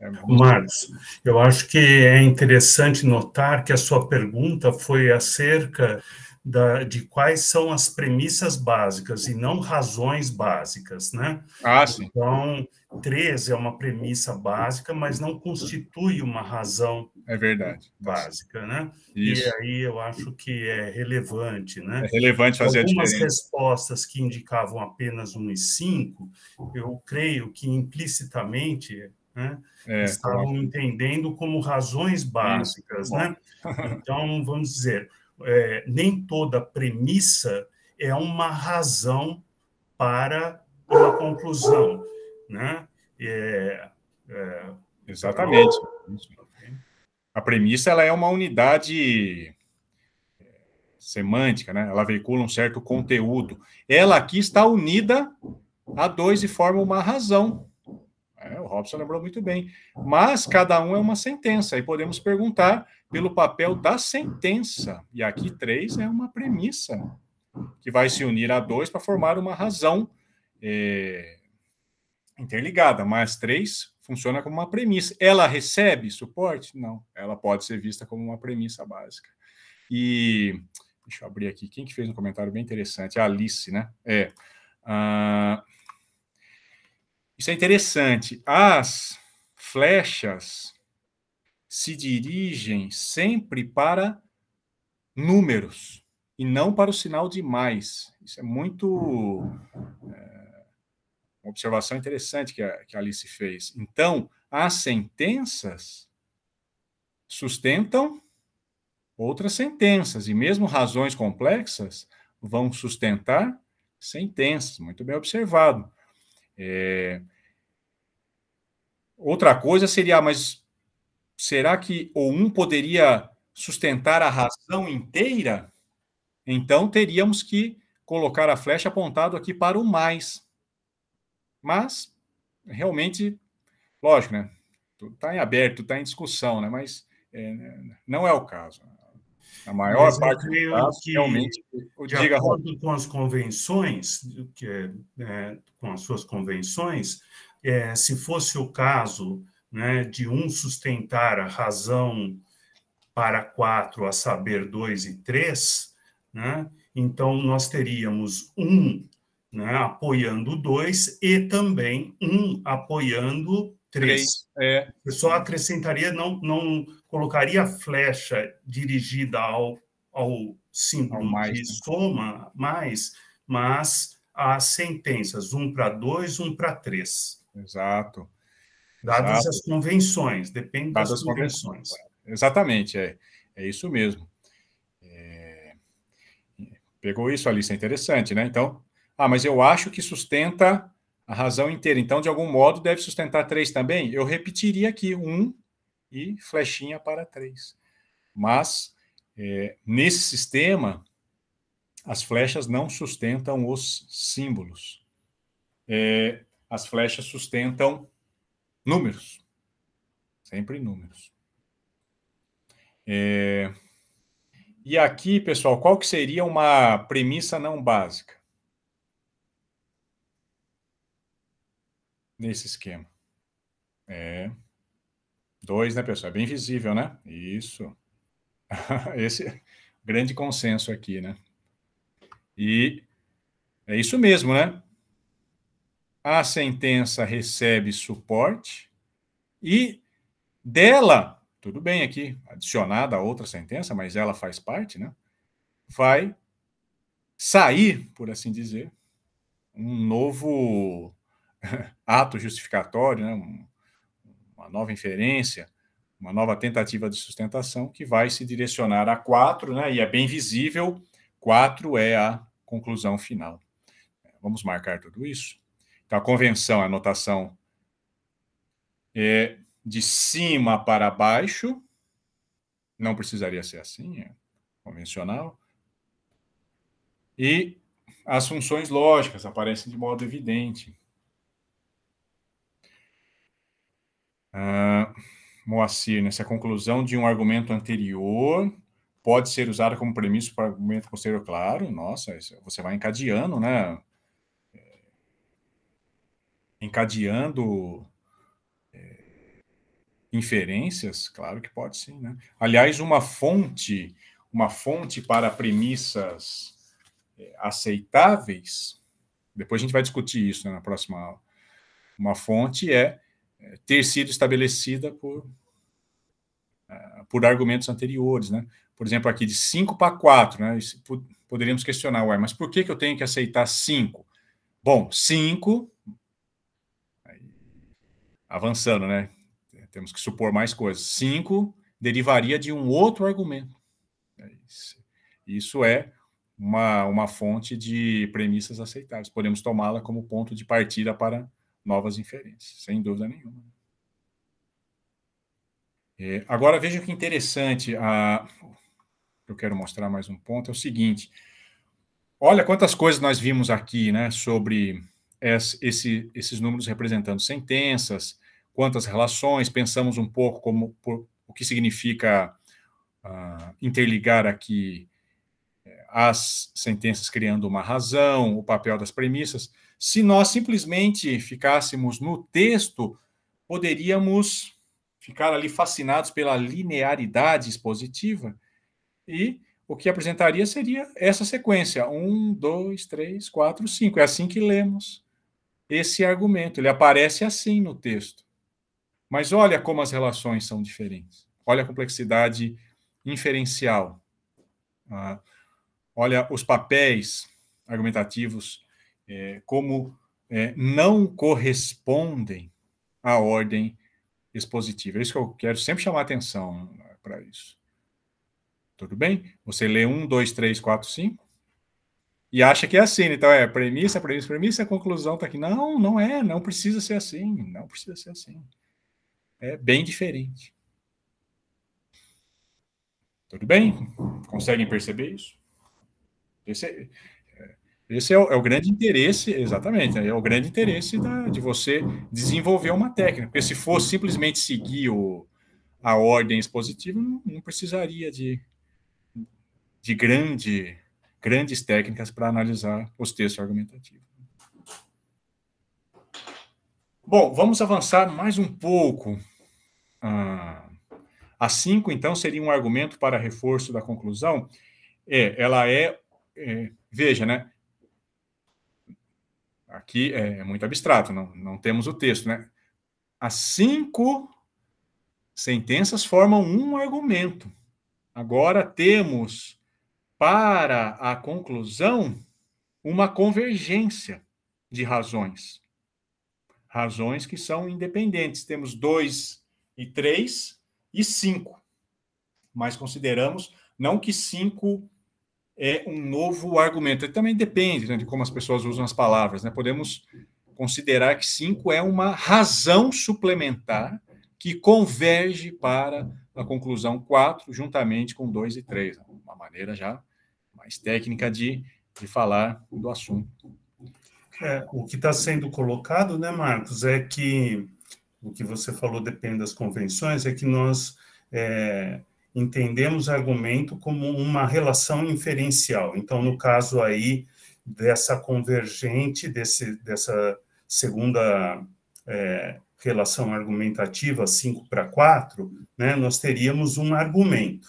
Speaker 1: é
Speaker 2: Marcos, eu acho que é interessante notar que a sua pergunta foi acerca da, de quais são as premissas básicas e não razões básicas, né? Ah, sim. Então, três é uma premissa básica, mas não constitui uma razão é verdade. básica, né? Isso. E aí eu acho que é relevante, né? É relevante fazer Algumas a diferença. respostas que indicavam apenas um e cinco, eu creio que implicitamente né?
Speaker 1: É, estavam claro.
Speaker 2: entendendo como razões básicas, né? Então, vamos dizer, é, nem toda premissa é uma razão para uma conclusão, né? É, é, Exatamente.
Speaker 1: A premissa ela é uma unidade é, semântica, né? Ela veicula um certo conteúdo. Ela aqui está unida a dois e forma uma razão. É, o Robson lembrou muito bem. Mas cada um é uma sentença. E podemos perguntar pelo papel da sentença. E aqui três é uma premissa né? que vai se unir a dois para formar uma razão é, interligada, mas três funciona como uma premissa. Ela recebe suporte? Não, ela pode ser vista como uma premissa básica. E deixa eu abrir aqui, quem que fez um comentário bem interessante? A Alice, né? É. Ah, isso é interessante. As flechas se dirigem sempre para números e não para o sinal de mais. Isso é muito. É, uma observação interessante que a, que a Alice fez. Então, as sentenças sustentam outras sentenças, e mesmo razões complexas vão sustentar sentenças. Muito bem observado. É, outra coisa seria, ah, mas será que ou um poderia sustentar a razão inteira? Então teríamos que colocar a flecha apontado aqui para o mais. Mas realmente, lógico, né? Está em aberto, está em discussão, né? Mas é, não é o caso. A maior Mas parte
Speaker 3: eu caso, que, realmente, o de diga acordo
Speaker 2: com as convenções, que, é, né, com as suas convenções, é, se fosse o caso né, de um sustentar a razão para quatro, a saber, dois e três, né, então nós teríamos um né, apoiando dois e também um apoiando três. É. Eu só acrescentaria, não, não colocaria a flecha dirigida ao, ao símbolo ao mais, de né. soma, mais, mas as sentenças,
Speaker 1: um para dois, um para três. Exato dadas tá. as convenções, depende das, das convenções. convenções. Exatamente, é, é isso mesmo. É... Pegou isso, Alice, é interessante, né? Então, ah, mas eu acho que sustenta a razão inteira, então, de algum modo, deve sustentar três também? Eu repetiria aqui um e flechinha para três. Mas, é, nesse sistema, as flechas não sustentam os símbolos. É, as flechas sustentam Números. Sempre números. É... E aqui, pessoal, qual que seria uma premissa não básica? Nesse esquema. É. Dois, né, pessoal? É bem visível, né? Isso. Esse grande consenso aqui, né? E é isso mesmo, né? a sentença recebe suporte e dela, tudo bem aqui, adicionada a outra sentença, mas ela faz parte, né? Vai sair, por assim dizer, um novo ato justificatório, né? uma nova inferência, uma nova tentativa de sustentação que vai se direcionar a quatro, né? E é bem visível, quatro é a conclusão final. Vamos marcar tudo isso. Então, a convenção a notação é de cima para baixo. Não precisaria ser assim, é convencional. E as funções lógicas aparecem de modo evidente. Ah, Moacir, nessa conclusão de um argumento anterior pode ser usada como premissa para o argumento posterior, claro. Nossa, você vai encadeando, né? encadeando é, inferências? Claro que pode sim, né? Aliás, uma fonte, uma fonte para premissas é, aceitáveis, depois a gente vai discutir isso né, na próxima aula. Uma fonte é, é ter sido estabelecida por, é, por argumentos anteriores, né? Por exemplo, aqui de 5 para 4, né? Poderíamos questionar, ué, mas por que, que eu tenho que aceitar 5? Bom, 5 avançando, né? Temos que supor mais coisas. Cinco derivaria de um outro argumento. É isso é uma, uma fonte de premissas aceitáveis. Podemos tomá-la como ponto de partida para novas inferências, sem dúvida nenhuma. É, agora veja que interessante. A, eu quero mostrar mais um ponto. É o seguinte: olha quantas coisas nós vimos aqui né, sobre esse, esses números representando sentenças, quanto às relações, pensamos um pouco como por, o que significa uh, interligar aqui eh, as sentenças criando uma razão, o papel das premissas. Se nós simplesmente ficássemos no texto, poderíamos ficar ali fascinados pela linearidade expositiva e o que apresentaria seria essa sequência: um, dois, três, quatro, cinco. É assim que lemos esse argumento. Ele aparece assim no texto. Mas olha como as relações são diferentes. Olha a complexidade inferencial. Ah, olha os papéis argumentativos é, como é, não correspondem à ordem expositiva. É isso que eu quero sempre chamar atenção para isso. Tudo bem? Você lê um, dois, três, quatro, cinco e acha que é assim. Então é premissa, premissa, premissa, a conclusão está aqui. Não, não é, não precisa ser assim, não precisa ser assim é bem diferente. Tudo bem? Conseguem perceber isso? Esse é, esse é, o, é o grande interesse, exatamente, é o grande interesse da, de você desenvolver uma técnica, porque se fosse simplesmente seguir o, a ordem expositiva, não, não precisaria de, de grande, grandes técnicas para analisar os textos argumentativos. Bom, vamos avançar mais um pouco. Ah, a 5, então, seria um argumento para reforço da conclusão. É, ela é, é veja, né? Aqui é, muito abstrato, não, não temos o texto, né? As cinco sentenças formam um argumento. Agora temos para a conclusão uma convergência de razões razões que são independentes. Temos 2 e 3 e 5. Mas consideramos não que 5 é um novo argumento. Também depende né, de como as pessoas usam as palavras. Né? Podemos considerar que 5 é uma razão suplementar que converge para a conclusão 4, juntamente com 2 e 3. Uma maneira já mais técnica de, de falar do assunto.
Speaker 2: É, o que está sendo colocado, né, Marcos, é que o que você falou depende das convenções, é que nós é, entendemos argumento como uma relação inferencial. Então, no caso aí dessa convergente, desse, dessa segunda é, relação argumentativa 5 para 4, né, nós teríamos um argumento.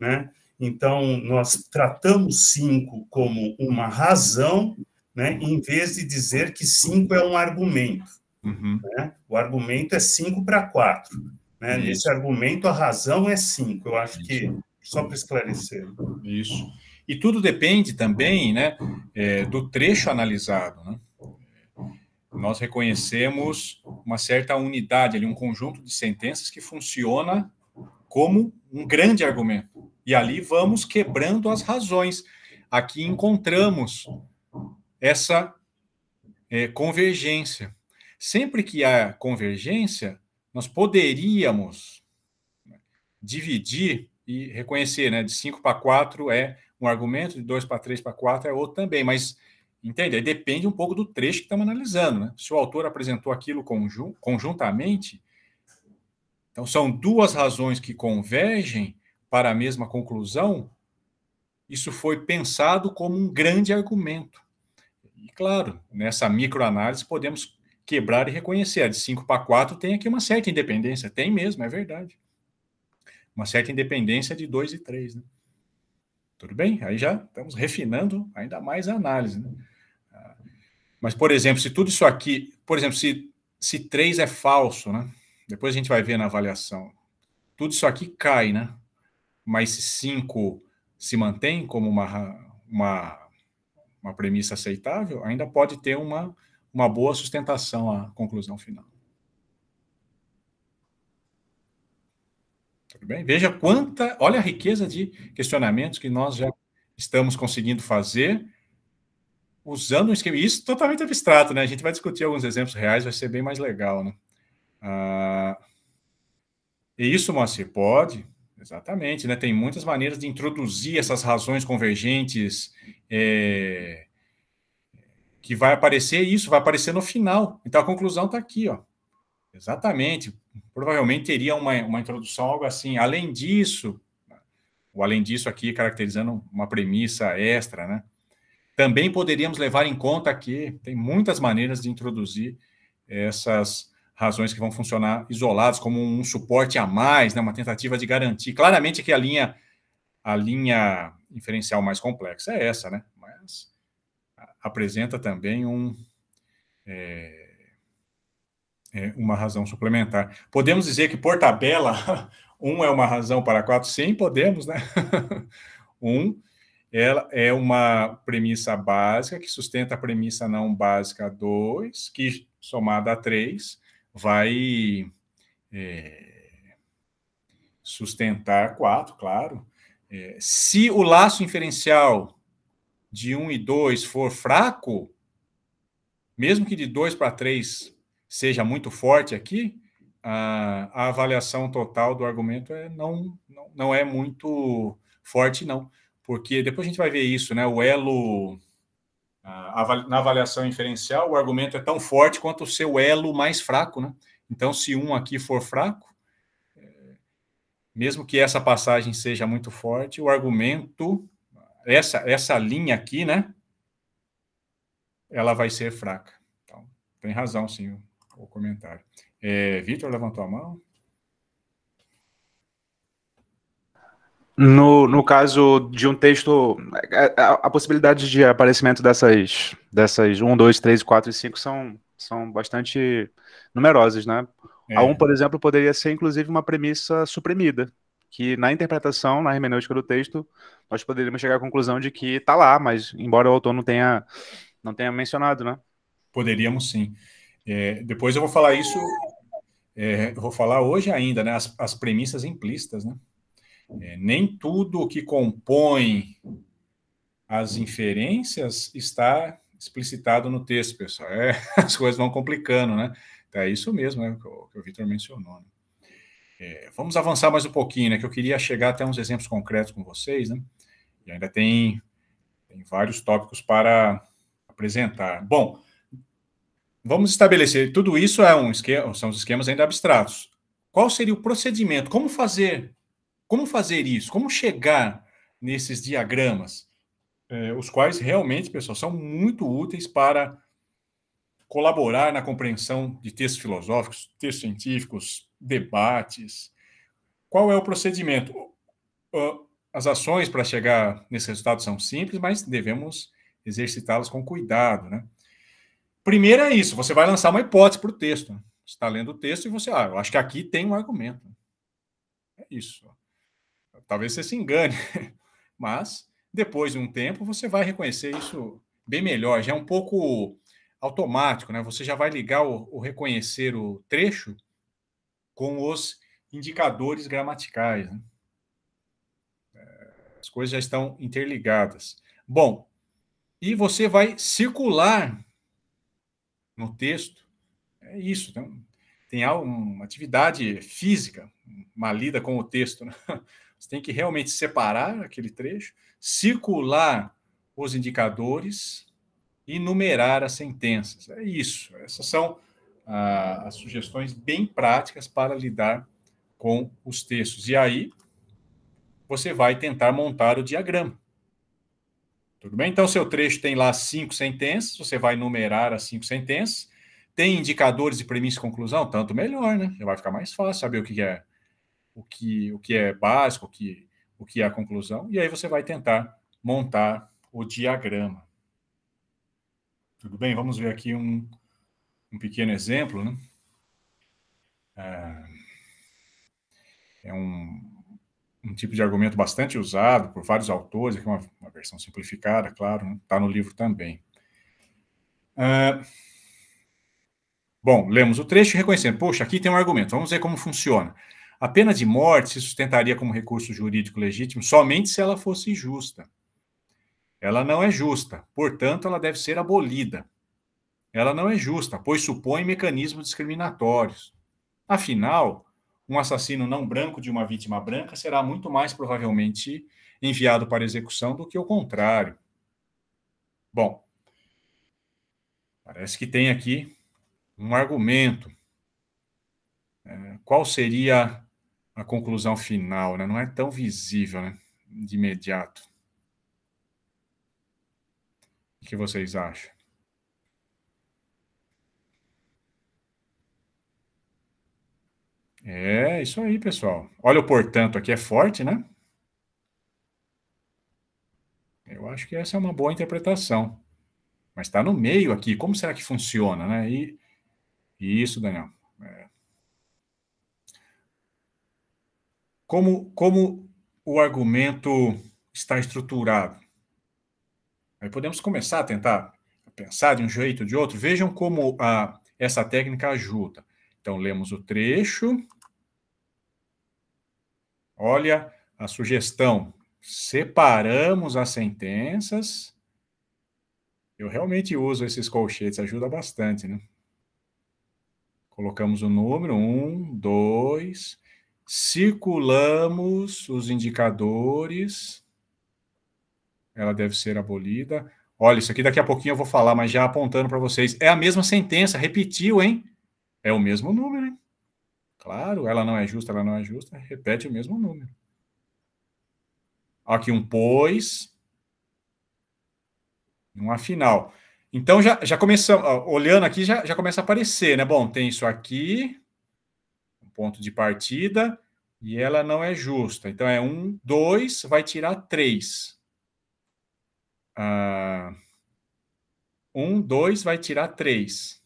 Speaker 2: Né? Então, nós tratamos 5 como uma razão né, em vez de dizer que 5 é um argumento. Uhum. Né? O argumento é 5 para 4. Né? Nesse
Speaker 1: argumento, a razão é 5. Eu acho que, só para esclarecer. Isso. E tudo depende também né, é, do trecho analisado. Né? Nós reconhecemos uma certa unidade, ali, um conjunto de sentenças que funciona como um grande argumento. E ali vamos quebrando as razões. Aqui encontramos essa é, convergência. Sempre que há convergência, nós poderíamos né, dividir e reconhecer, né? De 5 para 4 é um argumento, de 2 para 3 para 4 é outro também, mas entende? Aí depende um pouco do trecho que estamos analisando, né? Se o autor apresentou aquilo conjun conjuntamente, então são duas razões que convergem para a mesma conclusão, isso foi pensado como um grande argumento. E claro, nessa microanálise podemos quebrar e reconhecer. A de 5 para 4 tem aqui uma certa independência. Tem mesmo, é verdade. Uma certa independência de 2 e 3. Né? Tudo bem? Aí já estamos refinando ainda mais a análise. Né? Ah, mas, por exemplo, se tudo isso aqui. Por exemplo, se, se 3 é falso, né? depois a gente vai ver na avaliação. Tudo isso aqui cai, né? Mas se 5 se mantém como uma, uma uma premissa aceitável, ainda pode ter uma, uma boa sustentação à conclusão final. Tudo bem? Veja quanta, olha a riqueza de questionamentos que nós já estamos conseguindo fazer usando um esquema. Isso totalmente abstrato, né? A gente vai discutir alguns exemplos reais, vai ser bem mais legal, né? Ah, e isso, Moacir, pode Exatamente, né? Tem muitas maneiras de introduzir essas razões convergentes é, que vai aparecer isso, vai aparecer no final. Então a conclusão está aqui, ó. Exatamente. Provavelmente teria uma, uma introdução, algo assim. Além disso, o além disso aqui caracterizando uma premissa extra, né? Também poderíamos levar em conta que tem muitas maneiras de introduzir essas razões que vão funcionar isoladas como um suporte a mais, né, uma tentativa de garantir. Claramente que a linha a linha inferencial mais complexa é essa, né? Mas apresenta também um, é, é uma razão suplementar. Podemos dizer que por tabela um é uma razão para quatro? Sim, podemos, né? um ela é uma premissa básica que sustenta a premissa não básica 2, que somada a 3 vai é, sustentar quatro, claro. É, se o laço inferencial de 1 um e 2 for fraco, mesmo que de 2 para 3 seja muito forte aqui, a, a, avaliação total do argumento é não, não, não é muito forte, não. Porque depois a gente vai ver isso, né? O elo ah, na avaliação inferencial, o argumento é tão forte quanto o seu elo mais fraco, né? Então, se um aqui for fraco, é, mesmo que essa passagem seja muito forte, o argumento, essa, essa linha aqui, né? Ela vai ser fraca. Então, tem razão, sim, o, comentário. É, Vitor levantou a mão. No, no caso de um texto, é, é, a, a possibilidade de aparecimento dessas, dessas 1, 2, 3, 4 e 5 são, são bastante numerosas, né? É. A 1, por exemplo, poderia ser inclusive uma premissa suprimida, que na interpretação, na hermenêutica do texto, nós poderíamos chegar à conclusão de que está lá, mas embora o autor não tenha, não tenha mencionado, né? Poderíamos sim. É, depois eu vou falar isso, é, vou falar hoje ainda, né? As, as premissas implícitas, né? É, nem tudo o que compõe as inferências está explicitado no texto, pessoal. É, as coisas vão complicando, né? Então, é isso mesmo, né, o que o Vitor mencionou. Né? É, vamos avançar mais um pouquinho, né? Que eu queria chegar até uns exemplos concretos com vocês, né? E ainda tem, tem vários tópicos para apresentar. Bom, vamos estabelecer. Tudo isso é um esquema, são os esquemas ainda abstratos. Qual seria o procedimento? Como fazer como fazer isso? Como chegar nesses diagramas, é, os quais realmente, pessoal, são muito úteis para colaborar na compreensão de textos filosóficos, textos científicos, debates. Qual é o procedimento? As ações para chegar nesse resultado são simples, mas devemos exercitá-las com cuidado, né? Primeiro é isso, você vai lançar uma hipótese para o texto. Você está lendo o texto e você, ah, eu acho que aqui tem um argumento. É isso talvez você se engane, mas depois de um tempo você vai reconhecer isso bem melhor. Já é um pouco automático, né? Você já vai ligar o, o reconhecer o trecho com os indicadores gramaticais. Né? É, as coisas já estão interligadas. Bom, e você vai circular no texto. É isso. Então, tem uma atividade física, uma lida com o texto. Né? Você tem que realmente separar aquele trecho, circular os indicadores e numerar as sentenças. É isso. Essas são ah, as sugestões bem práticas para lidar com os textos. E aí você vai tentar montar o diagrama. Tudo bem? Então, seu trecho tem lá cinco sentenças, você vai numerar as cinco sentenças. Tem indicadores de premissa e conclusão? Tanto melhor, né? Já vai ficar mais fácil saber o que é o que, o que é básico, o que, o que é a conclusão, e aí você vai tentar montar o diagrama. Tudo bem? Vamos ver aqui um, um pequeno exemplo. Né? É, é um, um tipo de argumento bastante usado por vários autores, aqui uma, uma versão simplificada, claro, está né? Tá no livro também. Uh, bom, lemos o trecho e reconhecendo, poxa, aqui tem um argumento, vamos ver como funciona. A pena de morte se sustentaria como recurso jurídico legítimo somente se ela fosse justa. Ela não é justa, portanto, ela deve ser abolida. Ela não é justa, pois supõe mecanismos discriminatórios. Afinal, um assassino não branco de uma vítima branca será muito mais provavelmente enviado para execução do que o contrário. Bom, parece que tem aqui um argumento. É, qual seria a conclusão final, né? Não é tão visível, né? De imediato. O que vocês acham? É, isso aí, pessoal. Olha o portanto aqui, é forte, né? Eu acho que essa é uma boa interpretação. Mas está no meio aqui, como será que funciona, né? E, e isso, Daniel, é, Como, como o argumento está estruturado? Aí podemos começar a tentar pensar de um jeito ou de outro. Vejam como a, essa técnica ajuda. Então, lemos o trecho. Olha a sugestão. Separamos as sentenças. Eu realmente uso esses colchetes, ajuda bastante, né? Colocamos o número, um, dois, circulamos os indicadores. Ela deve ser abolida. Olha, isso aqui daqui a pouquinho eu vou falar, mas já apontando para vocês. É a mesma sentença, repetiu, hein? É o mesmo número, hein? Claro, ela não é justa, ela não é justa, repete o mesmo número. Aqui um pois, um afinal. Então já, já começamos, olhando aqui, já, já começa a aparecer, né? Bom, tem isso aqui, ponto de partida e ela não é justa. Então é 1, 2, vai tirar 3. 1, 2, vai tirar 3.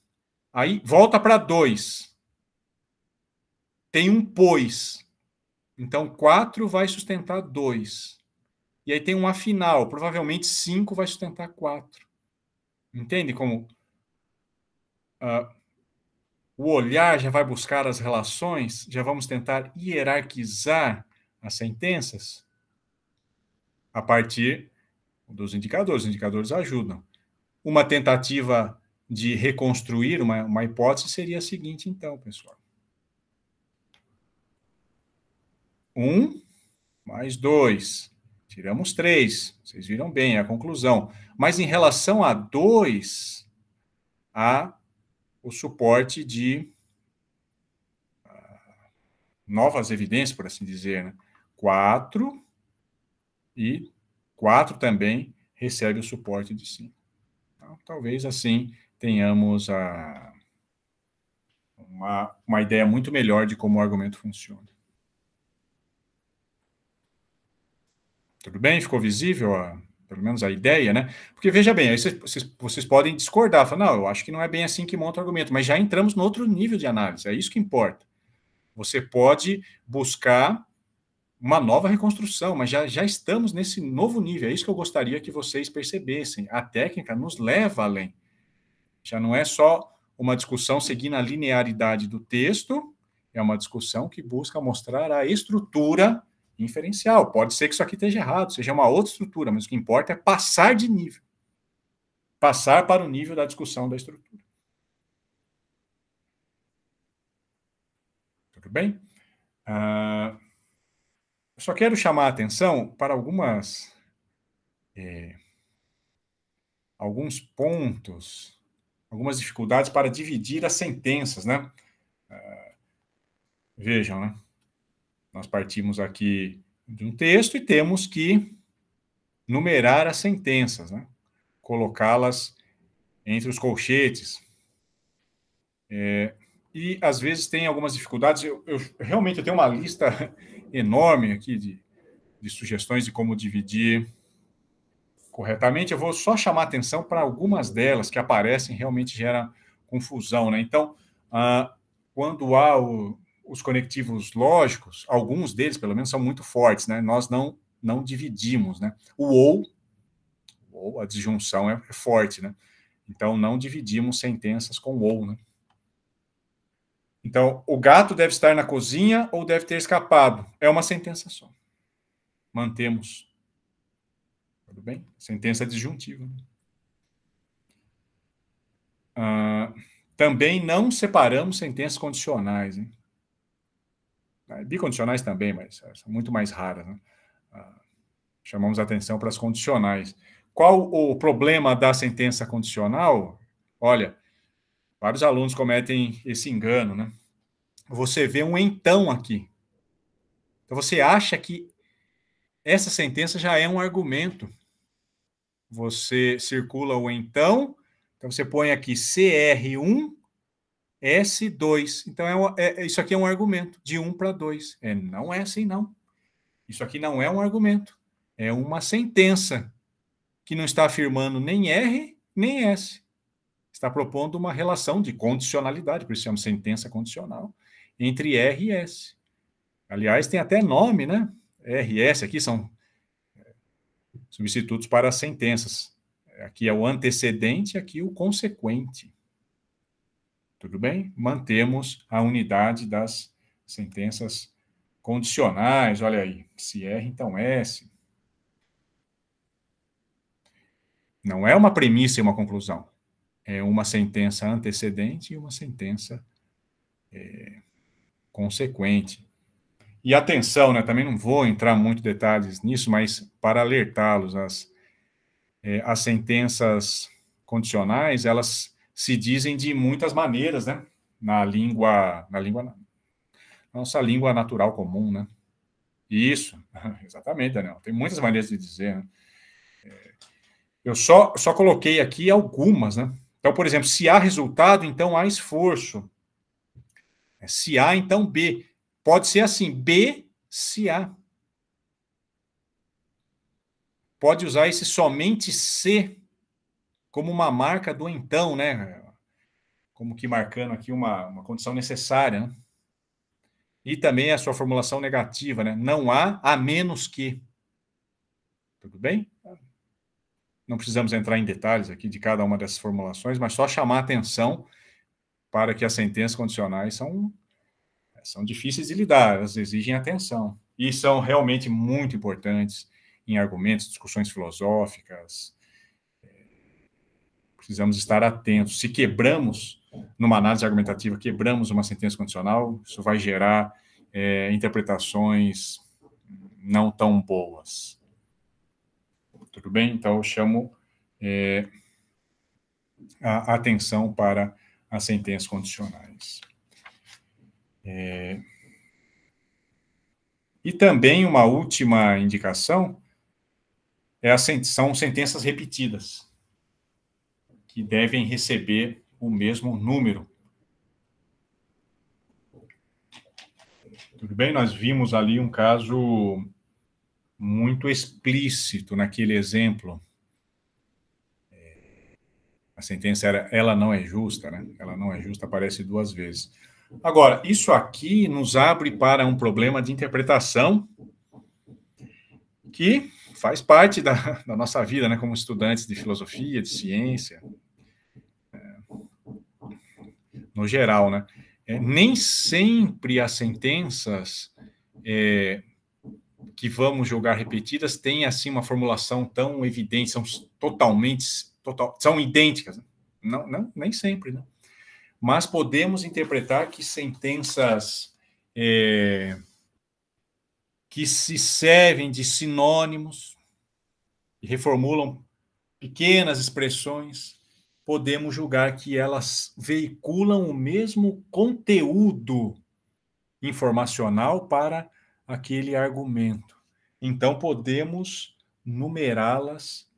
Speaker 1: Aí volta para 2. Tem um pois. Então 4 vai sustentar 2. E aí tem um afinal. Provavelmente 5 vai sustentar 4. Entende como. Uh, o olhar já vai buscar as relações? Já vamos tentar hierarquizar as sentenças? A partir dos indicadores, os indicadores ajudam. Uma tentativa de reconstruir uma, uma hipótese seria a seguinte, então, pessoal. um, mais dois Tiramos três. Vocês viram bem a conclusão. Mas em relação a dois a o suporte de ah, novas evidências, por assim dizer. Né? Quatro e quatro também recebe o suporte de cinco. Então, talvez assim tenhamos a, ah, uma, uma ideia muito melhor de como o argumento funciona. Tudo bem? Ficou visível a, pelo menos a ideia, né? Porque veja bem, aí vocês, vocês podem discordar, falar, não, eu acho que não é bem assim que monta o argumento, mas já entramos no outro nível de análise, é isso que importa. Você pode buscar uma nova reconstrução, mas já, já estamos nesse novo nível, é isso que eu gostaria que vocês percebessem. A técnica nos leva além. Já não é só uma discussão seguindo a linearidade do texto, é uma discussão que busca mostrar a estrutura inferencial. Pode ser que isso aqui esteja errado, seja uma outra estrutura, mas o que importa é passar de nível. Passar para o nível da discussão da estrutura. Tudo bem? Uh, só quero chamar a atenção para algumas. É, alguns pontos, algumas dificuldades para dividir as sentenças, né? Uh, vejam, né? Nós partimos aqui de um texto e temos que numerar as sentenças, né? colocá-las entre os colchetes. É, e às vezes tem algumas dificuldades. Eu, eu realmente eu tenho uma lista enorme aqui de, de sugestões de como dividir corretamente. Eu vou só chamar atenção para algumas delas que aparecem realmente gera confusão, né? Então, ah, quando há o, os conectivos lógicos, alguns deles, pelo menos, são muito fortes, né? Nós não, não dividimos, né? O ou, ou a disjunção é, é forte, né? Então, não dividimos sentenças com ou, né? Então, o gato deve estar na cozinha ou deve ter escapado. É uma sentença só. Mantemos. Tudo bem? Sentença disjuntiva. Né? também não separamos sentenças condicionais. Hein? É, bicondicionais também, mas é, são muito mais raras. Né? Ah, chamamos atenção para as condicionais. Qual o problema da sentença condicional? Olha, vários alunos cometem esse engano, né? Você vê um então aqui. Então você acha que essa sentença já é um argumento. Você circula o então, então você põe aqui CR1 S2. Então, é, é, é, isso aqui é um argumento, de 1 para 2. É, não é assim, não. Isso aqui não é um argumento. É uma sentença que não está afirmando nem R, nem S. Está propondo uma relação de condicionalidade, por isso chama sentença condicional, entre R e S. Aliás, tem até nome, né? R e S aqui são é, substitutos para sentenças. Aqui é o antecedente, aqui o consequente. Tudo bem? Mantemos a unidade das sentenças condicionais, olha aí. Se R, então S. Não é uma premissa e uma conclusão. É uma sentença antecedente e uma sentença é, consequente. E atenção, né, também não vou entrar muito em detalhes nisso, mas para alertá-los, as, é, as sentenças condicionais, elas se dizem de muitas maneiras, né? Na língua, na língua, nossa língua natural comum, né? Isso, exatamente, Daniel. Tem muitas maneiras de dizer. Né? É, eu só, só coloquei aqui algumas, né? Então, por exemplo, se há resultado, então há esforço. É, se A, então B. Pode ser assim, B se A. Pode usar esse somente C como uma marca do então, né? Como que marcando aqui uma, uma condição necessária, né? E também a sua formulação negativa, né? Não há, a menos que. Tudo bem? Não precisamos entrar em detalhes aqui de cada uma dessas formulações, mas só chamar atenção para que as sentenças condicionais são, são difíceis de lidar, elas exigem atenção. E são realmente muito importantes em argumentos, discussões filosóficas, precisamos estar atentos. Se quebramos numa análise argumentativa, quebramos uma sentença condicional, isso vai gerar é, interpretações não tão boas. Tudo bem? Então, eu chamo é, a atenção para as sentenças condicionais. É, e também uma última indicação é a, são sentenças repetidas que devem receber o mesmo número. Tudo bem? Nós vimos ali um caso muito explícito naquele exemplo. É, a sentença era ela não é justa, né? Ela não é justa aparece duas vezes. Agora, isso aqui nos abre para um problema de interpretação que faz parte da, da nossa vida, né? Como estudantes de filosofia, de ciência, no geral, né? É, nem sempre as sentenças é, que vamos julgar repetidas têm assim uma formulação tão evidente, são totalmente total, são idênticas. Né? Não, não, nem sempre, né? Mas podemos interpretar que sentenças é, que se servem de sinônimos e reformulam pequenas expressões podemos julgar que elas veiculam o mesmo conteúdo informacional para aquele argumento. Então, podemos numerá-las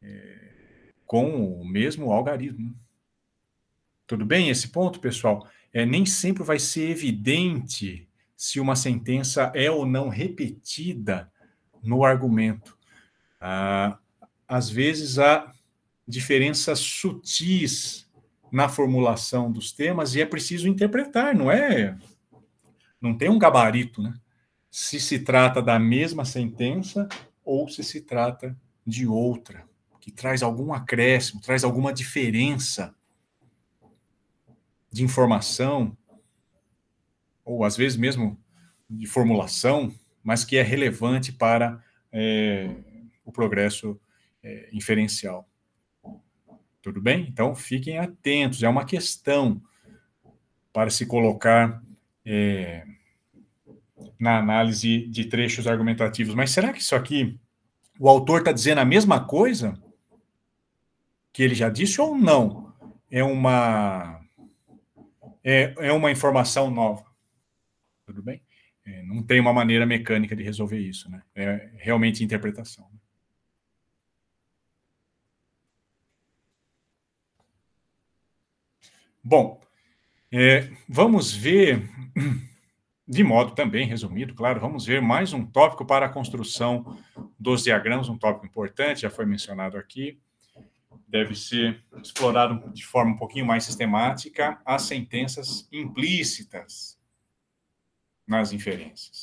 Speaker 1: é, com o mesmo algarismo. Tudo bem esse ponto, pessoal? É, nem sempre vai ser evidente se uma sentença é ou não repetida no argumento. Ah, às vezes, a diferenças sutis na formulação dos temas e é preciso interpretar, não é? Não tem um gabarito, né? Se se trata da mesma sentença ou se se trata de outra, que traz algum acréscimo, traz alguma diferença de informação, ou às vezes mesmo de formulação, mas que é relevante para é, o progresso é, inferencial. Tudo bem? Então fiquem atentos, é uma questão para se colocar é, na análise de trechos argumentativos. Mas será que isso aqui o autor está dizendo a mesma coisa que ele já disse ou não? É uma é, é uma informação nova. Tudo bem? É, não tem uma maneira mecânica de resolver isso, né? É realmente interpretação. Bom, é, vamos ver, de modo também resumido, claro, vamos ver mais um tópico para a construção dos diagramas, um tópico importante, já foi mencionado aqui. Deve ser explorado de forma um pouquinho mais sistemática as sentenças implícitas nas inferências.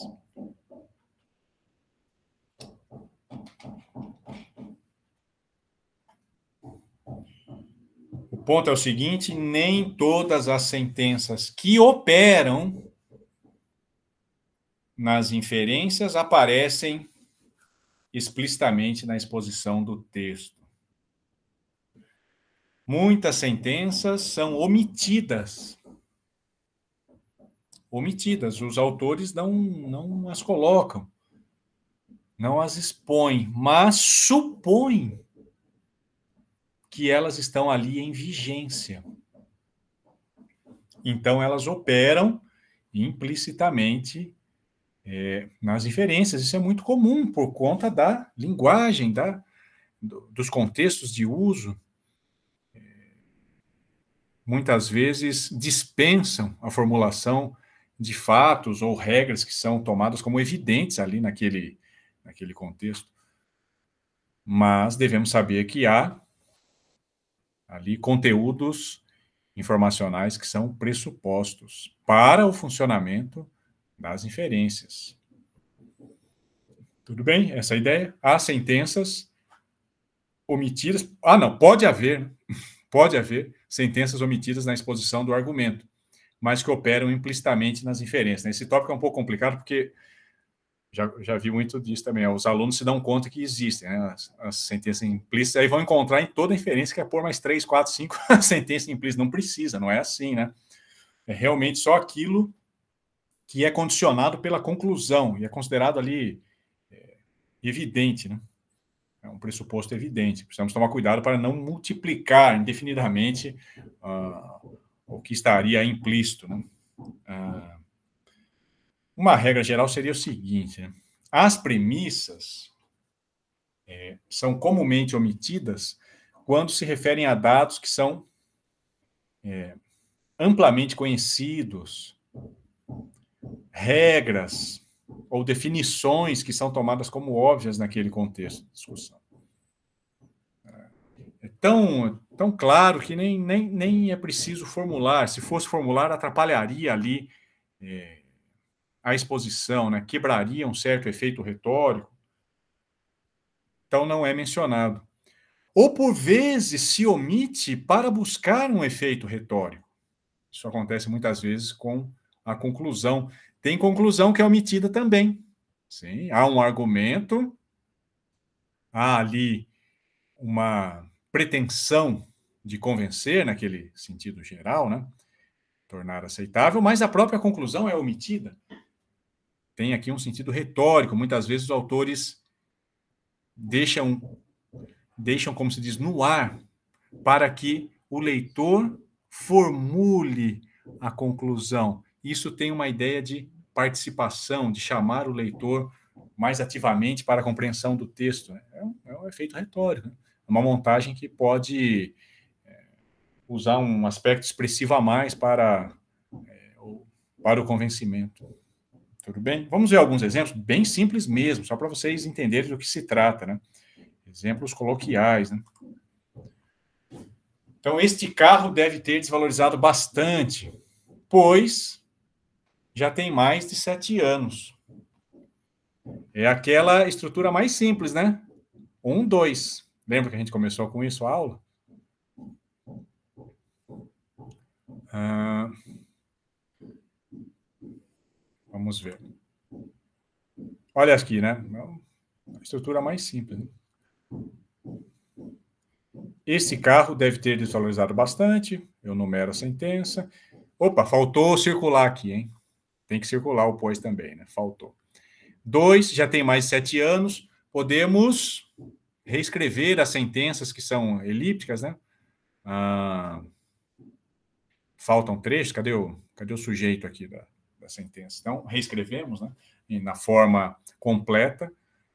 Speaker 1: ponto é o seguinte: nem todas as sentenças que operam nas inferências aparecem explicitamente na exposição do texto. Muitas sentenças são omitidas. Omitidas, os autores não, não as colocam, não as expõem, mas supõem que elas estão ali em vigência. Então, elas operam implicitamente é, nas diferenças. Isso é muito comum por conta da linguagem, da, do, dos contextos de uso. É, muitas vezes dispensam a formulação de fatos ou regras que são tomadas como evidentes ali naquele, naquele contexto. Mas devemos saber que há ali conteúdos informacionais que são pressupostos para o funcionamento das inferências. Tudo bem? Essa é a ideia? Há sentenças omitidas. Ah, não, pode haver, pode haver sentenças omitidas na exposição do argumento, mas que operam implicitamente nas inferências. Né? Esse tópico é um pouco complicado porque já, já vi muito disso também. Né? Os alunos se dão conta que existem né? as, as sentenças implícitas, aí vão encontrar em toda inferência que é pôr mais três, quatro, cinco sentenças implícitas. Não precisa, não é assim, né? É realmente só aquilo que é condicionado pela conclusão e é considerado ali é, evidente, né? É um pressuposto evidente. Precisamos tomar cuidado para não multiplicar indefinidamente uh, o que estaria implícito, né? Uh, uma regra geral seria o seguinte: né? as premissas é, são comumente omitidas quando se referem a dados que são é, amplamente conhecidos, regras ou definições que são tomadas como óbvias naquele contexto de discussão. É tão, tão claro que nem, nem, nem é preciso formular. Se fosse formular, atrapalharia ali. É, a exposição, né, quebraria um certo efeito retórico, então não é mencionado. Ou por vezes se omite para buscar um efeito retórico. Isso acontece muitas vezes com a conclusão. Tem conclusão que é omitida também. Sim, há um argumento, há ali uma pretensão de convencer, naquele sentido geral, né? tornar aceitável, mas a própria conclusão é omitida tem aqui um sentido retórico. Muitas vezes os autores deixam, deixam como se diz, no ar, para que o leitor formule a conclusão. Isso tem uma ideia de participação, de chamar o leitor mais ativamente para a compreensão do texto. Né? É um, é um efeito retórico, né? é uma montagem que pode é, usar um aspecto expressivo a mais para, é, para o convencimento. Tudo bem? Vamos ver alguns exemplos bem simples mesmo, só para vocês entenderem do que se trata, né? Exemplos coloquiais, né? Então, este carro deve ter desvalorizado bastante, pois já tem mais de sete anos. É aquela estrutura mais simples, né? Um, dois. Lembra que a gente começou com isso a aula? Ah. Vamos ver. Olha aqui, né? É a estrutura mais simples. Né? Esse carro deve ter desvalorizado bastante. Eu é numero a sentença. Opa, faltou circular aqui, hein? Tem que circular o pois também, né? Faltou. Dois, já tem mais de sete anos. Podemos reescrever as sentenças que são elípticas, né? Ah, faltam trechos. Cadê o, cadê o sujeito aqui da, da sentença. Então, reescrevemos né, na forma completa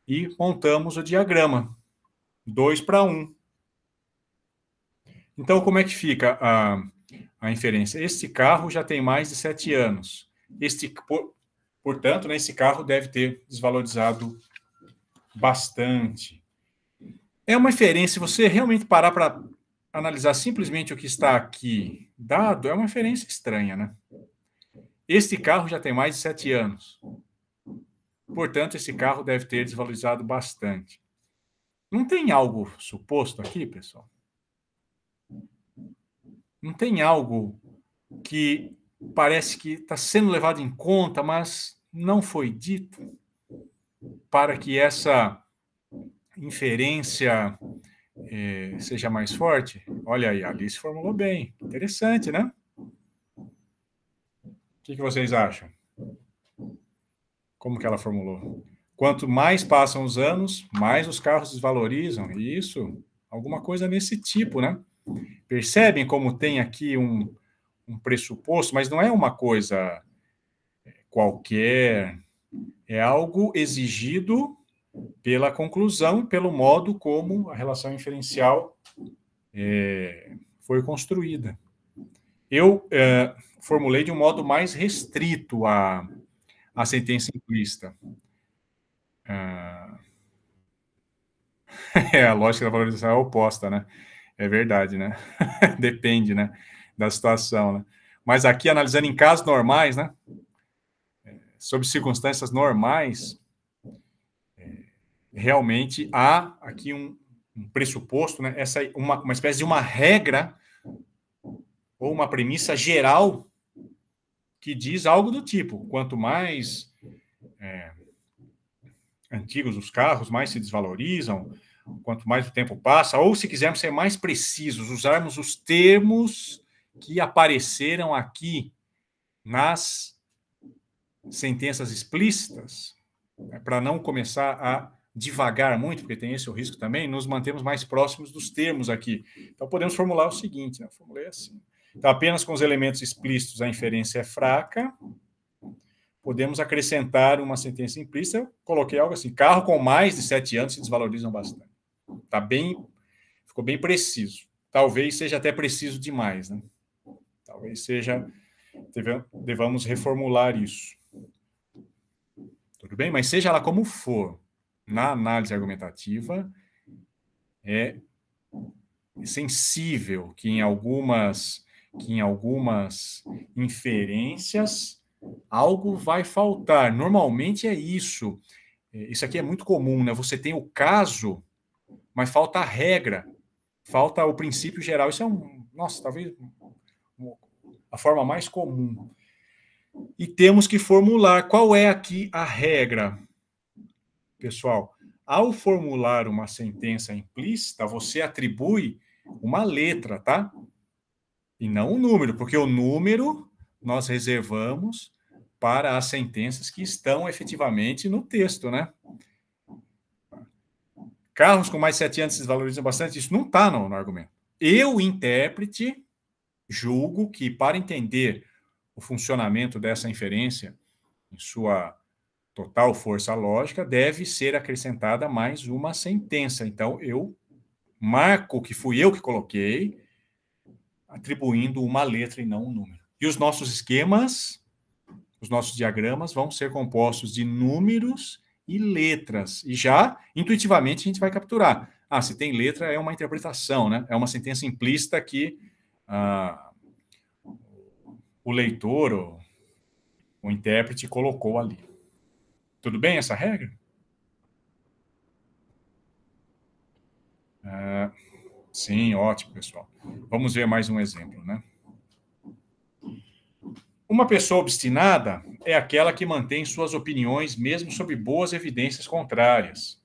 Speaker 1: e montamos o diagrama. 2 para 1. Um. Então, como é que fica a, a inferência? Este carro já tem mais de 7 anos. Este, por, portanto, né, esse carro deve ter desvalorizado bastante. É uma inferência, se você realmente parar para analisar simplesmente o que está aqui dado, é uma inferência estranha, né? Este carro já tem mais de sete anos. Portanto, esse carro deve ter desvalorizado bastante. Não tem algo suposto aqui, pessoal? Não tem algo que parece que está sendo levado em conta, mas não foi dito para que essa inferência eh, seja mais forte? Olha aí, a Alice formulou bem. Interessante, né? que, que vocês acham? Como que ela formulou? Quanto mais passam os anos, mais os carros desvalorizam. E isso, alguma coisa nesse tipo, né? Percebem como tem aqui um, um pressuposto, mas não é uma coisa é, qualquer. É algo exigido pela conclusão, pelo modo como a relação inferencial é, foi construída. Eu, é, formulei de um modo mais restrito a, a sentença implícita. Ah, é, a lógica da valorização é oposta, né? É verdade, né? Depende, né? Da situação, né? Mas aqui, analisando em casos normais, né? Sob circunstâncias normais, é, realmente há aqui um, um pressuposto, né? Essa, é uma, uma espécie de uma regra ou uma premissa geral que diz algo do tipo: quanto mais é, antigos os carros, mais se desvalorizam, quanto mais o tempo passa, ou se quisermos ser mais precisos, usarmos os termos que apareceram aqui nas sentenças explícitas, né, para não começar a devagar muito, porque tem esse o risco também, nos mantemos mais próximos dos termos aqui. Então podemos formular o seguinte, né? Eu formulei é assim. Então, apenas com os elementos explícitos a inferência é fraca. Podemos acrescentar uma sentença implícita. Eu coloquei algo assim: carro com mais de sete anos se desvalorizam bastante. Tá bem, ficou bem preciso. Talvez seja até preciso demais, né? Talvez seja devamos reformular isso. Tudo bem? Mas seja lá como for, na análise argumentativa, é sensível que em algumas que em algumas inferências algo vai faltar. Normalmente é isso. É, isso aqui é muito comum, né? Você tem o caso, mas falta a regra, falta o princípio geral. Isso é um, nossa, talvez a forma mais comum. E temos que formular qual é aqui a regra. Pessoal, ao formular uma sentença implícita, você atribui uma letra, tá? E não o número, porque o número nós reservamos para as sentenças que estão efetivamente no texto, né? Carros com mais de sete anos se desvalorizam bastante, isso não está no, no argumento. Eu, intérprete, julgo que para entender o funcionamento dessa inferência em sua total força lógica, deve ser acrescentada mais uma sentença. Então, eu marco que fui eu que coloquei, atribuindo uma letra e não um número. E os nossos esquemas, os nossos diagramas vão ser compostos de números e letras. E já intuitivamente a gente vai capturar. Ah, se tem letra é uma interpretação, né? É uma sentença implícita que ah, o leitor ou o intérprete colocou ali. Tudo bem essa regra? Ah, Sim, ótimo, pessoal. Vamos ver mais um exemplo, né? Uma pessoa obstinada é aquela que mantém suas opiniões mesmo sob boas evidências contrárias.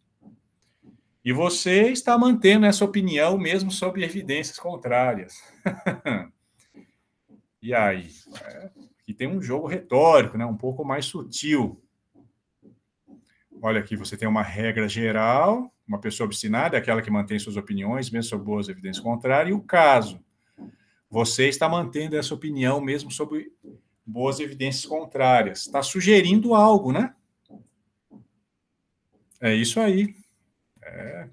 Speaker 1: E você está mantendo essa opinião mesmo sob evidências contrárias. e aí? Aqui é, tem um jogo retórico, né? um pouco mais sutil. Olha aqui, você tem uma regra geral uma pessoa obstinada é aquela que mantém suas opiniões, mesmo sobre boas evidências contrárias, e o caso. Você está mantendo essa opinião mesmo sobre boas evidências contrárias. Está sugerindo algo, né? É isso aí. É,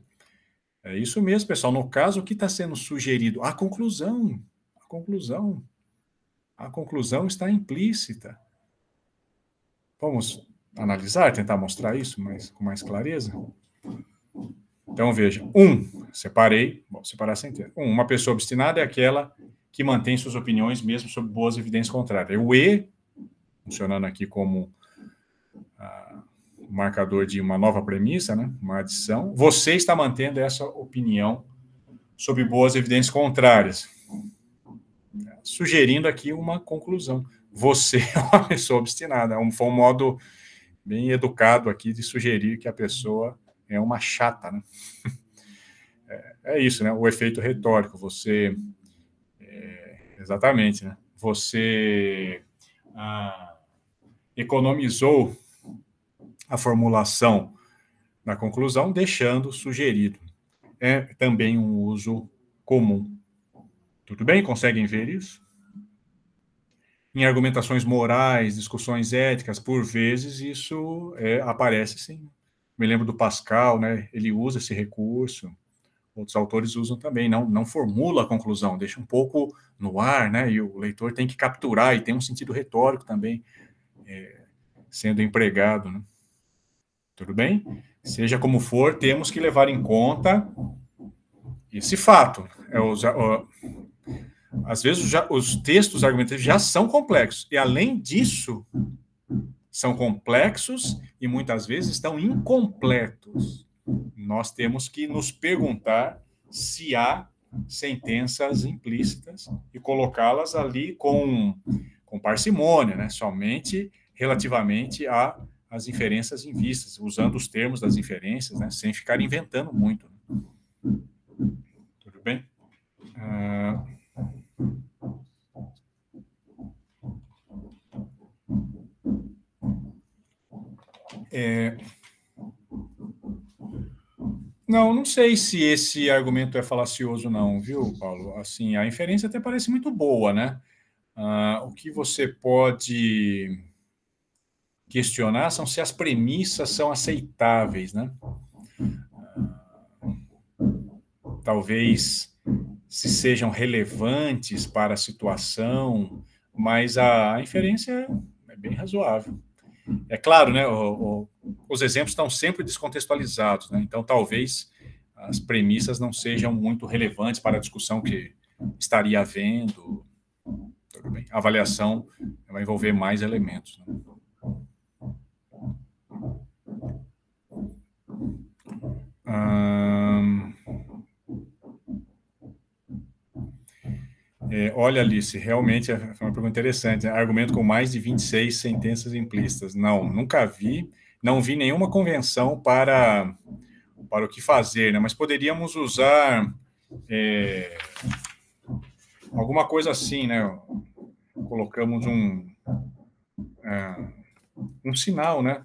Speaker 1: é isso mesmo, pessoal. No caso, o que está sendo sugerido? A conclusão. A conclusão. A conclusão está implícita. Vamos analisar, tentar mostrar isso mais, com mais clareza? Então veja, um, separei, bom, separar sem ter. Um, uma pessoa obstinada é aquela que mantém suas opiniões mesmo sobre boas evidências contrárias. O E, funcionando aqui como ah, marcador de uma nova premissa, né? uma adição, você está mantendo essa opinião sobre boas evidências contrárias, sugerindo aqui uma conclusão. Você é uma pessoa obstinada, é um, foi um modo bem educado aqui de sugerir que a pessoa é uma chata, né? É, é isso, né? O efeito retórico, você... É, exatamente, né? Você ah, economizou a formulação na conclusão, deixando sugerido. É também um uso comum. Tudo bem? Conseguem ver isso? Em argumentações morais, discussões éticas, por vezes, isso é, aparece sim. Me lembro do Pascal, né? Ele usa esse recurso. Outros autores usam também, não, não formula a conclusão, deixa um pouco no ar, né? E o leitor tem que capturar e tem um sentido retórico também é, sendo empregado, né? Tudo bem? Seja como for, temos que levar em conta esse fato. É, os, ó, às vezes já, os textos argumentativos já são complexos. E além disso, são complexos e muitas vezes estão incompletos. Nós temos que nos perguntar se há sentenças implícitas e colocá-las ali com, com parcimônia, né? somente relativamente às inferências em vistas, usando os termos das inferências, né? sem ficar inventando muito. Né? Tudo bem? Uh... É... Não, não sei se esse argumento é falacioso, não, viu, Paulo? Assim, a inferência até parece muito boa, né? Ah, o que você pode questionar são se as premissas são aceitáveis, né? Ah, talvez se sejam relevantes para a situação, mas a inferência é bem razoável. É claro, né, o, o, os exemplos estão sempre descontextualizados, né? então talvez as premissas não sejam muito relevantes para a discussão que estaria havendo. Tudo bem. A avaliação vai envolver mais elementos. Né? Hum... É, olha, Alice, realmente é uma pergunta interessante. Né? Argumento com mais de 26 sentenças implícitas. Não, nunca vi, não vi nenhuma convenção para, para o que fazer, né? mas poderíamos usar é, alguma coisa assim, né? Colocamos um, é, um sinal, né?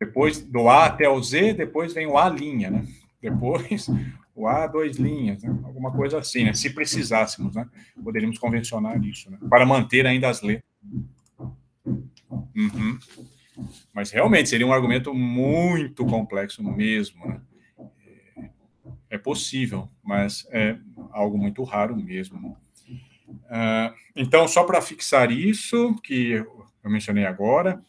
Speaker 1: Depois do A até o Z, depois vem o A linha, né? Depois o A dois linhas, né? alguma coisa assim, né? Se precisássemos, né? Poderíamos convencionar isso, né? Para manter ainda as letras.
Speaker 3: Uhum.
Speaker 1: Mas realmente seria um argumento muito complexo mesmo, né? É, é possível, mas é algo muito raro mesmo. Uh, então, só para fixar isso que eu mencionei agora,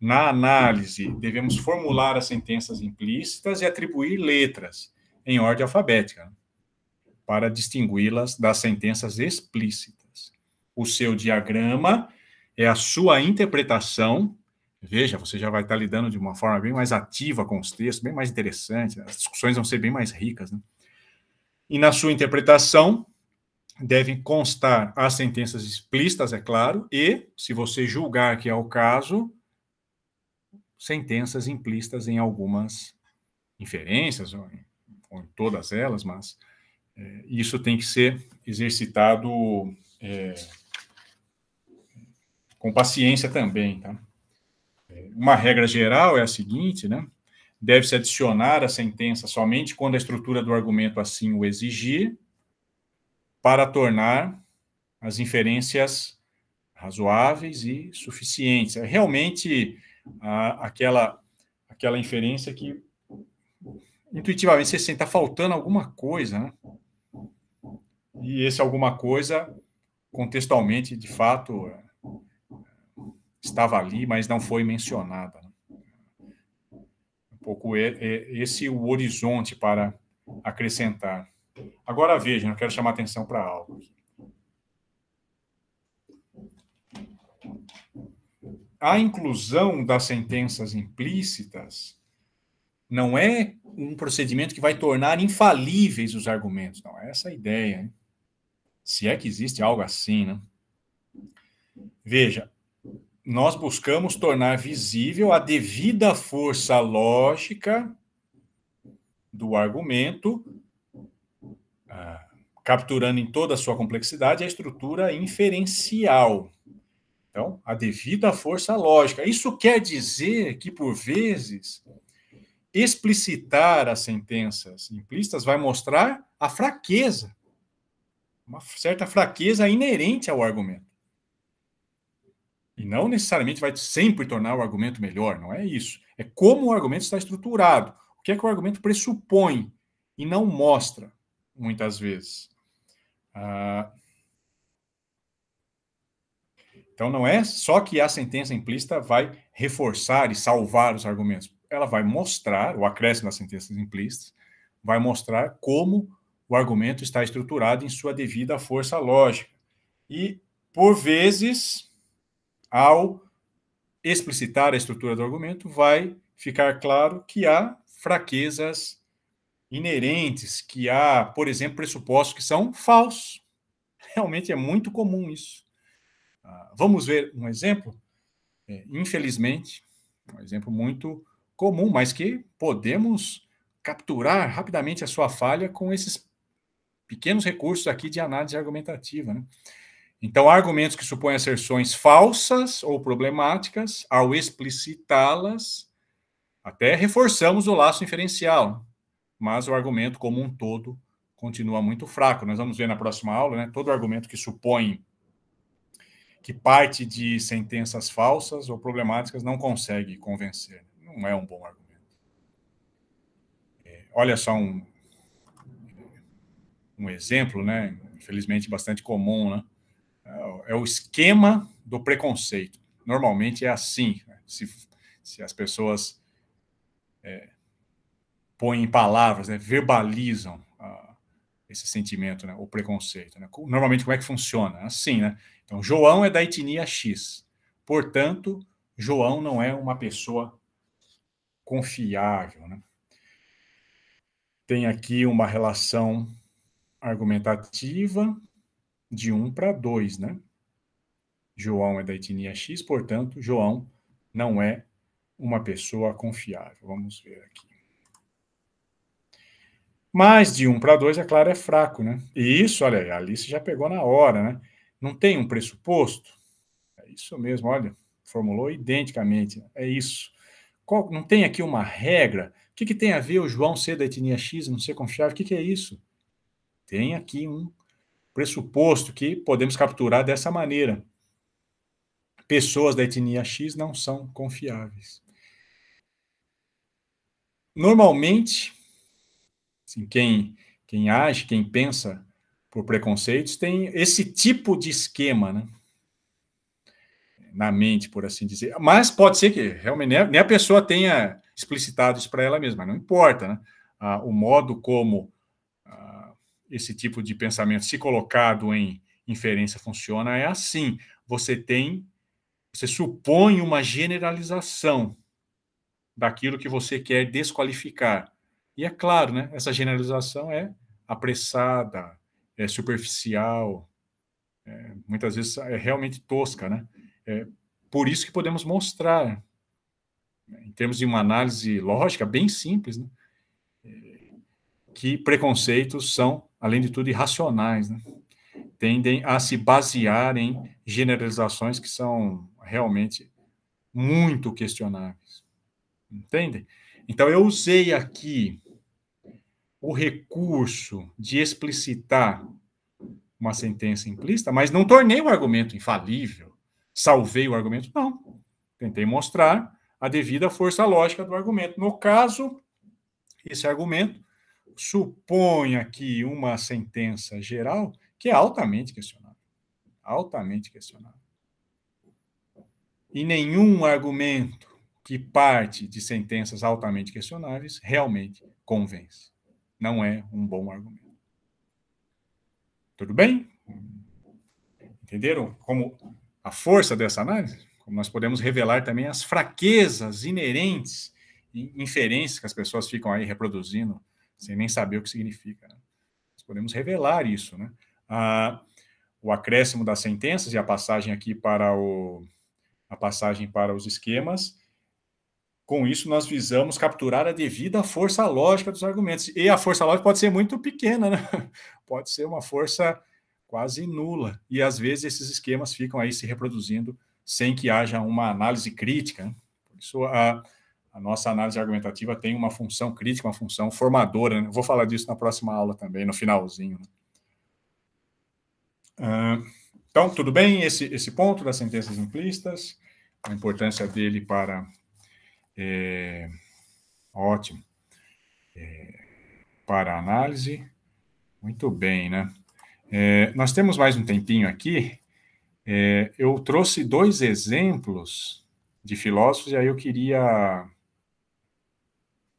Speaker 1: na análise devemos formular as sentenças implícitas e atribuir letras em ordem alfabética, para distingui-las das sentenças explícitas. O seu diagrama é a sua interpretação. Veja, você já vai estar lidando de uma forma bem mais ativa com os textos, bem mais interessante, as discussões vão ser bem mais ricas. Né? E na sua interpretação, devem constar as sentenças explícitas, é claro, e, se você julgar que é o caso, sentenças implícitas em algumas inferências ou em ou em todas elas, mas é, isso tem que ser exercitado é, com paciência também. Tá? É, uma regra geral é a seguinte, né? Deve-se adicionar a sentença somente quando a estrutura do argumento assim o exigir, para tornar as inferências razoáveis e suficientes. É realmente a, aquela, aquela inferência que intuitivamente você sente tá faltando alguma coisa, né? E esse alguma coisa, contextualmente, de fato, estava ali, mas não foi mencionada. Né? Um pouco esse o horizonte para acrescentar. Agora vejam, eu quero chamar atenção para algo. A inclusão das sentenças implícitas não é um procedimento que vai tornar infalíveis os argumentos. Não, é essa a ideia. Hein? Se é que existe algo assim, né? Veja, nós buscamos tornar visível a devida força lógica do argumento, ah, capturando em toda a sua complexidade a estrutura inferencial. Então, a devida força lógica. Isso quer dizer que, por vezes, explicitar as sentenças implícitas vai mostrar a fraqueza, uma certa fraqueza inerente ao argumento. E não necessariamente vai sempre tornar o argumento melhor, não é isso. É como o argumento está estruturado, o que é que o argumento pressupõe e não mostra, muitas vezes. Ah, então não é só que a sentença implícita vai reforçar e salvar os argumentos ela vai mostrar, o acréscimo das sentenças implícitas, vai mostrar como o argumento está estruturado em sua devida força lógica. E, por vezes, ao explicitar a estrutura do argumento, vai ficar claro que há fraquezas inerentes, que há, por exemplo, pressupostos que são falsos. Realmente é muito comum isso. Ah, vamos ver um exemplo? É, infelizmente, um exemplo muito comum, mas que podemos capturar rapidamente a sua falha com esses pequenos recursos aqui de análise argumentativa. Né? Então, argumentos que supõem asserções falsas ou problemáticas, ao explicitá-las, até reforçamos o laço inferencial, mas o argumento como um todo continua muito fraco. Nós vamos ver na próxima aula, né? Todo argumento que supõe que parte de sentenças falsas ou problemáticas não consegue convencer. Né? não é um bom argumento. É, olha só um, um exemplo, né? infelizmente bastante comum, né? é o esquema do preconceito. Normalmente é assim. Né, se, se as pessoas é, põem em palavras, né? verbalizam ah, esse sentimento, né? o preconceito. Né? Normalmente, como é que funciona? Assim, né? Então, João é da etnia X. Portanto, João não é uma pessoa confiável. Né? Tem aqui uma relação argumentativa de 1 um para 2, né? João é da etnia X, portanto, João não é uma pessoa confiável. Vamos ver aqui. Mais de 1 um para 2, é claro, é fraco, né? E isso, olha, a Alice já pegou na hora, né? Não tem um pressuposto? É isso mesmo, olha, formulou identicamente. Né? É isso. Qual, não tem aqui uma regra? O que, que tem a ver o João ser da etnia X, não ser confiável? O que, que é isso? Tem aqui um pressuposto que podemos capturar dessa maneira. Pessoas da etnia X não são confiáveis. Normalmente, assim, quem, quem age, quem pensa por preconceitos, tem esse tipo de esquema, né? na mente, por assim dizer. Mas pode ser que realmente nem a pessoa tenha explicitado isso para ela mesma, não importa, né? Ah, o modo como ah, esse tipo de pensamento, se colocado em inferência, funciona é assim: você tem, você supõe uma generalização daquilo que você quer desqualificar. E é claro, né? Essa generalização é apressada, é superficial, é, muitas vezes é realmente tosca, né? É por isso que podemos mostrar, né, em termos de uma análise lógica bem simples, né, é, que preconceitos são, além de tudo, irracionais, né, tendem a se basear em generalizações que são realmente muito questionáveis. Entendem? Então, eu usei aqui o recurso de explicitar uma sentença implícita, mas não tornei o argumento infalível salvei o argumento. Não. Tentei mostrar a devida força lógica do argumento. No caso, esse argumento supõe aqui uma sentença geral que é altamente questionável. Altamente questionável. E nenhum argumento que parte de sentenças altamente questionáveis realmente convence. Não é um bom argumento. Tudo bem? Entenderam como a força dessa análise, como nós podemos revelar também as fraquezas inerentes e inferências que as pessoas ficam aí reproduzindo sem nem saber o que significa. Né? Nós podemos revelar isso, né? Ah, o acréscimo das sentenças e a passagem aqui para o a passagem para os esquemas. Com isso, nós visamos capturar a devida força lógica dos argumentos. E a força lógica pode ser muito pequena, né? Pode ser uma força quase nula. E às vezes esses esquemas ficam aí se reproduzindo sem que haja uma análise crítica. Né? Por isso a, a nossa análise argumentativa tem uma função crítica, uma função formadora. Né? Vou falar disso na próxima aula também, no finalzinho. Né? Uh, então, tudo bem esse, esse ponto das sentenças implícitas, a importância dele para. É, ótimo. É, para análise. Muito bem, né? É, nós temos mais um tempinho aqui. É, eu trouxe dois exemplos de filósofos, e aí eu queria.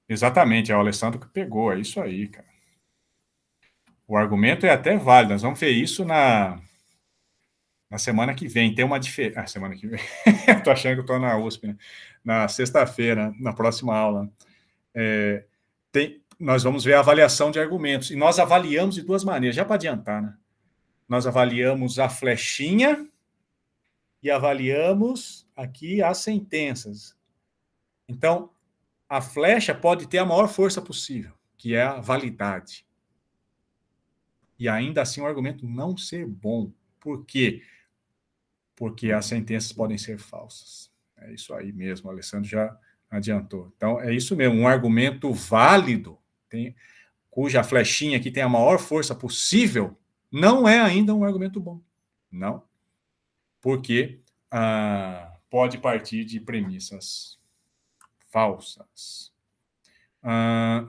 Speaker 1: Exatamente, é o Alessandro que pegou, é isso aí, cara. O argumento é até válido, nós vamos ver isso na, na semana que vem. Tem uma diferença. Ah, semana que vem. Estou achando que eu estou na USP, né? Na sexta-feira, na próxima aula. É, tem, nós vamos ver a avaliação de argumentos. E nós avaliamos de duas maneiras, já para adiantar, né? Nós avaliamos a flechinha e avaliamos aqui as sentenças. Então, a flecha pode ter a maior força possível, que é a validade. E ainda assim o argumento não ser bom. Por quê? Porque as sentenças podem ser falsas. É isso aí mesmo, o Alessandro já adiantou. Então, é isso mesmo, um argumento válido tem, cuja flechinha que tem a maior força possível, não é ainda um argumento bom. Não. Porque ah, pode partir de premissas falsas. Ah,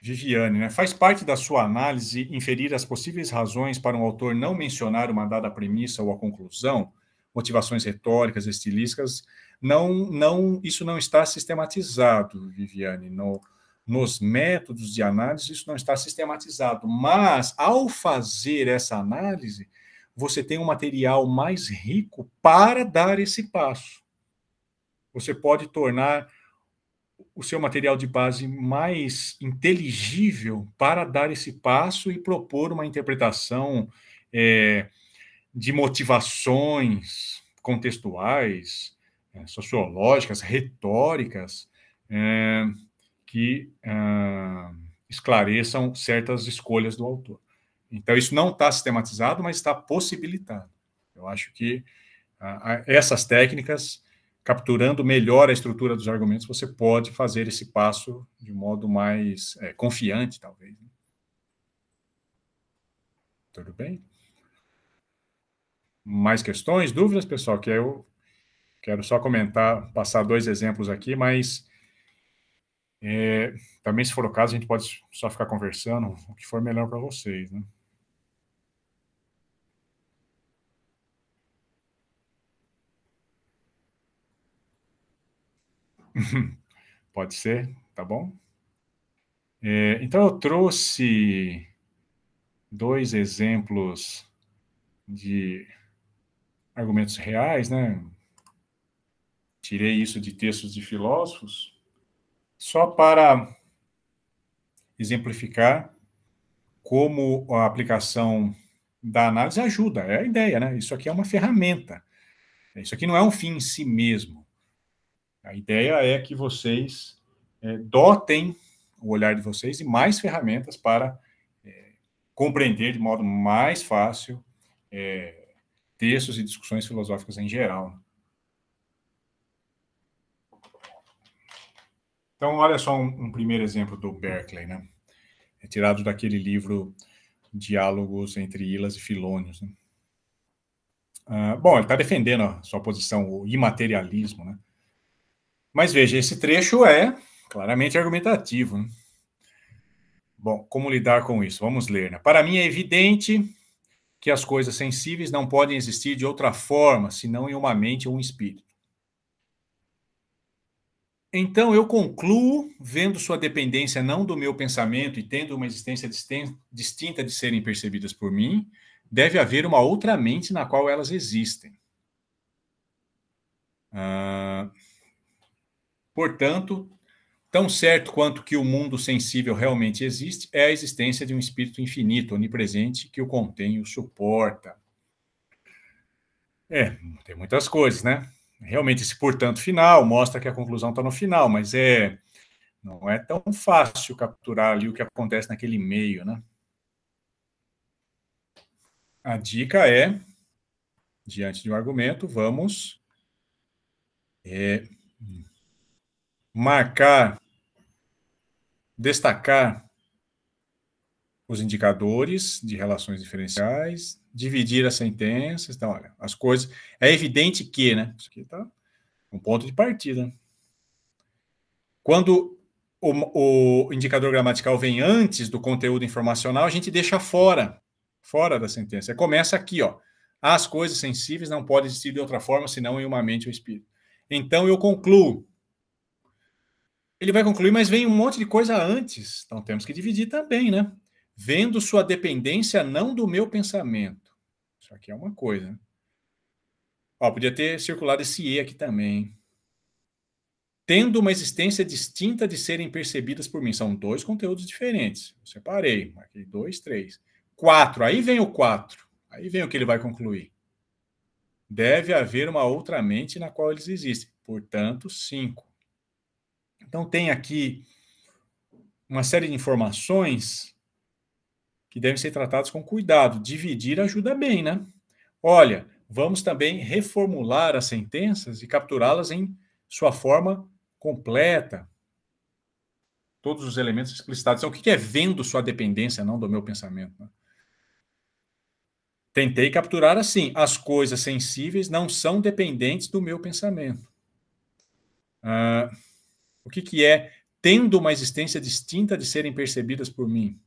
Speaker 1: Viviane, né? faz parte da sua análise inferir as possíveis razões para um autor não mencionar uma dada premissa ou a conclusão? motivações retóricas, estilísticas, não, não, isso não está sistematizado, Viviane, no, nos métodos de análise isso não está sistematizado, mas ao fazer essa análise, você tem um material mais rico para dar esse passo. Você pode tornar o seu material de base mais inteligível para dar esse passo e propor uma interpretação é, de motivações contextuais, é, sociológicas, retóricas, é, que é, esclareçam certas escolhas do autor. Então, isso não está sistematizado, mas está possibilitado. Eu acho que essas técnicas, capturando melhor a estrutura dos argumentos, você pode fazer esse passo de modo mais é, confiante, talvez. Né? Tudo bem? mais questões, dúvidas, pessoal? Que eu quero só comentar, passar dois exemplos aqui, mas é, também, se for o caso, a gente pode só ficar conversando, o que for melhor para vocês, né? Pode ser, tá bom? É, então, eu trouxe dois exemplos de argumentos reais, né? Tirei isso de textos de filósofos, só para exemplificar como a aplicação da análise ajuda, é a ideia, né? Isso aqui é uma ferramenta. Isso aqui não é um fim em si mesmo. A ideia é que vocês é, dotem o olhar de vocês e mais ferramentas para é, compreender de modo mais fácil é, textos e discussões filosóficas em geral. Né? Então, olha só um, um primeiro exemplo do Berkeley, né? É tirado daquele livro Diálogos entre Ilas e Filônios. Né? Ah, bom, ele está defendendo a sua posição, o imaterialismo, né? Mas veja, esse trecho é claramente argumentativo. Né? Bom, como lidar com isso? Vamos ler. Né? Para mim é evidente que as coisas sensíveis não podem existir de outra forma, senão em uma mente ou um espírito. Então eu concluo, vendo sua dependência não do meu pensamento e tendo uma existência distinta de serem percebidas por mim, deve haver uma outra mente na qual elas existem. Ah, portanto, Tão certo quanto que o mundo sensível realmente existe, é a existência de um espírito infinito, onipresente, que o contém e o suporta. É, tem muitas coisas, né? Realmente, esse portanto final mostra que a conclusão está no final, mas é não é tão fácil capturar ali o que acontece naquele meio, né? A dica é, diante de um argumento, vamos é, marcar destacar os indicadores de relações diferenciais, dividir as sentenças, então, olha, as coisas. É evidente que, né? Isso aqui está um ponto de partida. Quando o, o, indicador gramatical vem antes do conteúdo informacional, a gente deixa fora, fora da sentença. Começa aqui, ó. As coisas sensíveis não podem existir de outra forma senão em uma mente ou espírito. Então eu concluo ele vai concluir, mas vem um monte de coisa antes. Então temos que dividir também, né? Vendo sua dependência não do meu pensamento. Isso aqui é uma coisa. Né? Ó, podia ter circulado esse E aqui também. Tendo uma existência distinta de serem percebidas por mim. São dois conteúdos diferentes. Eu separei. Marquei dois, três. Quatro. Aí vem o quatro. Aí vem o que ele vai concluir. Deve haver uma outra mente na qual eles existem. Portanto, cinco. Então, tem aqui uma série de informações que devem ser tratadas com cuidado. Dividir ajuda bem, né? Olha, vamos também reformular as sentenças e capturá-las em sua forma completa. Todos os elementos explicitados. Então, o que é vendo sua dependência, não do meu pensamento? Né? Tentei capturar assim. As coisas sensíveis não são dependentes do meu pensamento. Uh, o que, que é tendo uma existência distinta de serem percebidas por mim?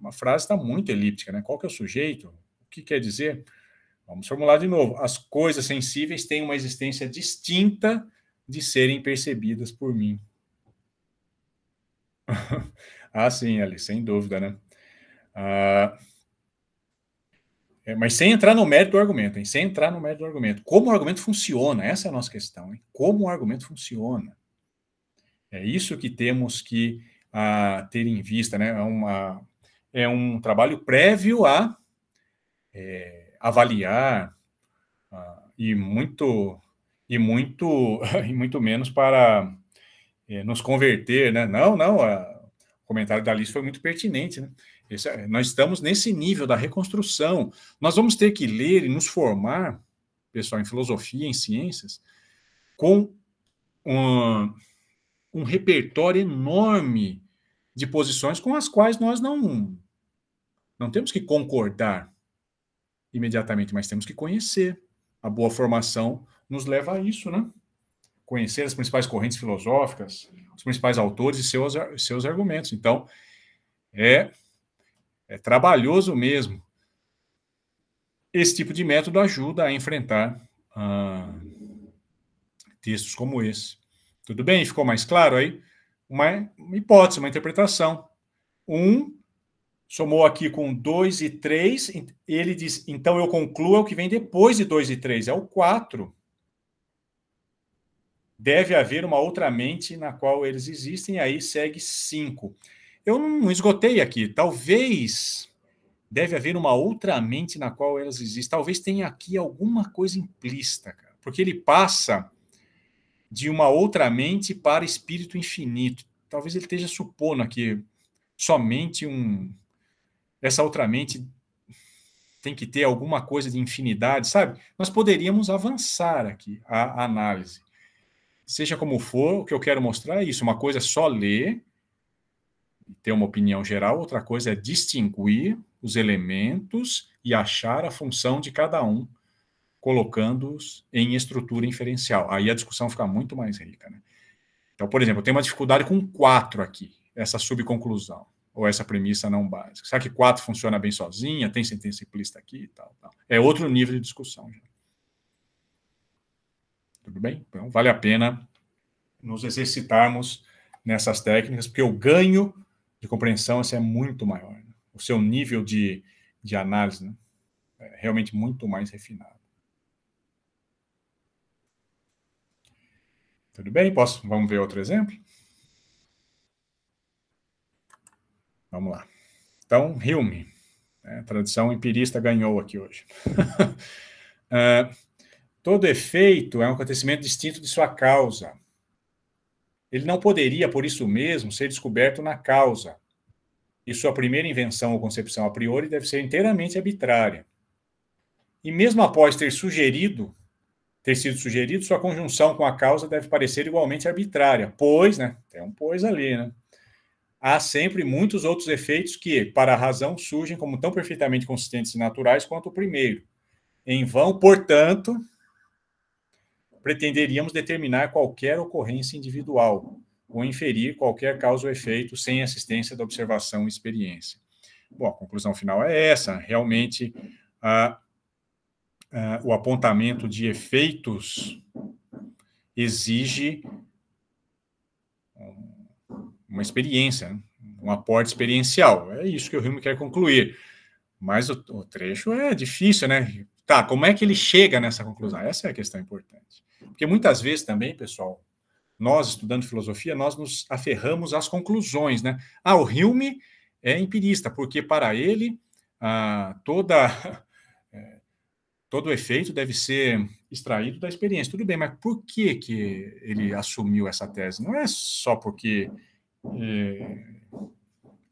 Speaker 1: Uma frase está muito elíptica, né? Qual que é o sujeito? O que quer dizer? Vamos formular de novo. As coisas sensíveis têm uma existência distinta de serem percebidas por mim. ah, sim, Ali, sem dúvida, né? Ah, é, mas sem entrar no mérito do argumento, hein? Sem entrar no mérito do argumento. Como o argumento funciona, essa é a nossa questão, hein? Como o argumento funciona. É isso que temos que a, ah, ter em vista, né? É, uma, é um trabalho prévio a é, avaliar a, ah, e muito e muito e muito menos para é, nos converter, né? Não, não. A, o comentário da Alice foi muito pertinente, né? Esse, é, nós estamos nesse nível da reconstrução. Nós vamos ter que ler e nos formar, pessoal, em filosofia, em ciências, com um, um repertório enorme de posições com as quais nós não não temos que concordar imediatamente, mas temos que conhecer. A boa formação nos leva a isso, né? Conhecer as principais correntes filosóficas, os principais autores e seus, seus argumentos. Então, é, é trabalhoso mesmo. Esse tipo de método ajuda a enfrentar ah, textos como esse. Tudo bem? Ficou mais claro aí? Uma, hipótese, uma interpretação. um, somou aqui com 2 e 3, ele diz, então eu concluo é o que vem depois de 2 e 3, é o 4. Deve haver uma outra mente na qual eles existem, e aí segue 5. Eu não esgotei aqui, talvez deve haver uma outra mente na qual elas existem. Talvez tenha aqui alguma coisa implícita, cara, porque ele passa de uma outra mente para espírito infinito. Talvez ele esteja supondo aqui somente um. Essa outra mente tem que ter alguma coisa de infinidade, sabe? Nós poderíamos avançar aqui a análise. Seja como for, o que eu quero mostrar é isso: uma coisa é só ler, e ter uma opinião geral, outra coisa é distinguir os elementos e achar a função de cada um colocando-os em estrutura inferencial. Aí a discussão fica muito mais rica. Né? Então, por exemplo, eu tenho uma dificuldade com 4 aqui, essa subconclusão, ou essa premissa não básica. Será que 4 funciona bem sozinha? Tem sentença simplista aqui e tal, tal. É outro nível de discussão. Já. Tudo bem? Então, vale a pena nos exercitarmos nessas técnicas, porque o ganho de compreensão esse é muito maior. Né? O seu nível de, de análise né? é realmente muito mais refinado. Tudo bem? Posso? Vamos ver outro exemplo? Vamos lá. Então, Hilme. Né? Tradição empirista ganhou aqui hoje. uh, todo efeito é um acontecimento distinto de sua causa. Ele não poderia, por isso mesmo, ser descoberto na causa. E sua primeira invenção ou concepção a priori deve ser inteiramente arbitrária. E mesmo após ter sugerido ter sido sugerido, sua conjunção com a causa deve parecer igualmente arbitrária, pois, né? Tem um pois ali, né? Há sempre muitos outros efeitos que, para a razão, surgem como tão perfeitamente consistentes e naturais quanto o primeiro. Em vão, portanto, pretenderíamos determinar qualquer ocorrência individual ou inferir qualquer causa ou efeito sem assistência da observação e experiência. Bom, a conclusão final é essa. Realmente, a ah, eh, o apontamento de efeitos exige uma experiência, um aporte experiencial. É isso que o Hume quer concluir. Mas o, o, trecho é difícil, né? Tá, como é que ele chega nessa conclusão? Essa é a questão importante. Porque muitas vezes também, pessoal, nós estudando filosofia, nós nos aferramos às conclusões, né? Ah, o Hume é empirista, porque para ele ah, toda todo o efeito deve ser extraído da experiência. Tudo bem, mas por que, que ele assumiu essa tese? Não é só porque é,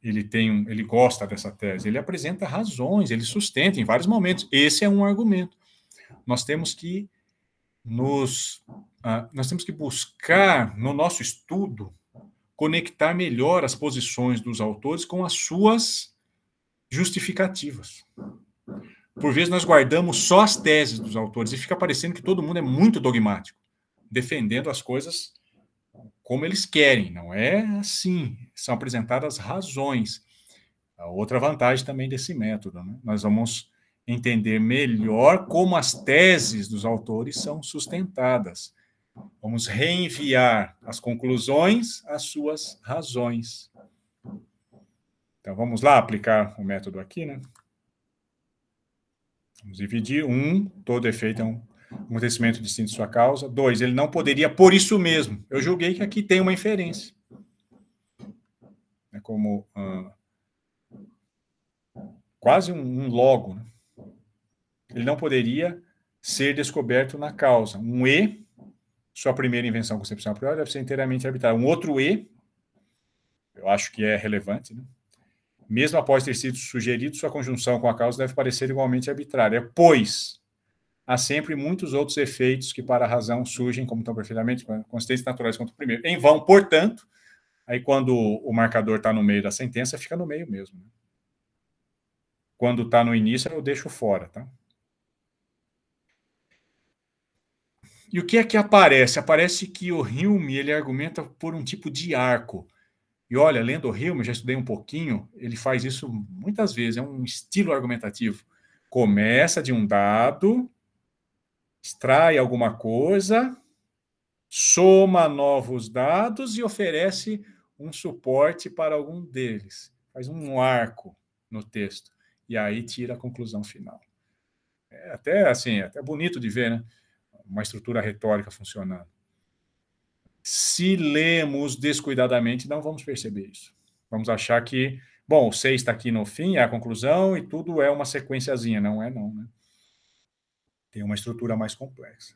Speaker 1: ele tem ele gosta dessa tese, ele apresenta razões, ele sustenta em vários momentos. Esse é um argumento. Nós temos que nos ah, nós temos que buscar no nosso estudo conectar melhor as posições dos autores com as suas justificativas. Por vezes nós guardamos só as teses dos autores e fica parecendo que todo mundo é muito dogmático, defendendo as coisas como eles querem. Não é assim. São apresentadas razões. A outra vantagem também desse método, né? nós vamos entender melhor como as teses dos autores são sustentadas. Vamos reenviar as conclusões às suas razões. Então vamos lá aplicar o método aqui, né? Vamos dividir. Um, todo efeito é um acontecimento distinto de sua causa. Dois, ele não poderia por isso mesmo. Eu julguei que aqui tem uma inferência. É como ah, quase um, um logo. Né? Ele não poderia ser descoberto na causa. Um E, sua primeira invenção concepcional priori, deve ser inteiramente arbitrário. Um outro E, eu acho que é relevante, né? mesmo após ter sido sugerido, sua conjunção com a causa deve parecer igualmente arbitrária, pois há sempre muitos outros efeitos que, para a razão, surgem, como estão perfeitamente consistentes naturais quanto o primeiro. Em vão, portanto, aí quando o marcador está no meio da sentença, fica no meio mesmo. Né? Quando está no início, eu deixo fora, tá? E o que é que aparece? Aparece que o Hume ele argumenta por um tipo de arco. E olha, lendo o Hilme, já estudei um pouquinho, ele faz isso muitas vezes, é um estilo argumentativo. Começa de um dado, extrai alguma coisa, soma novos dados e oferece um suporte para algum deles. Faz um arco no texto e aí tira a conclusão final. É até assim, é até bonito de ver, né? Uma estrutura retórica funcionando. Se lemos descuidadamente, não vamos perceber isso. Vamos achar que, bom, o 6 está aqui no fim, é a conclusão, e tudo é uma sequenciazinha. Não é, não, né? Tem uma estrutura mais complexa.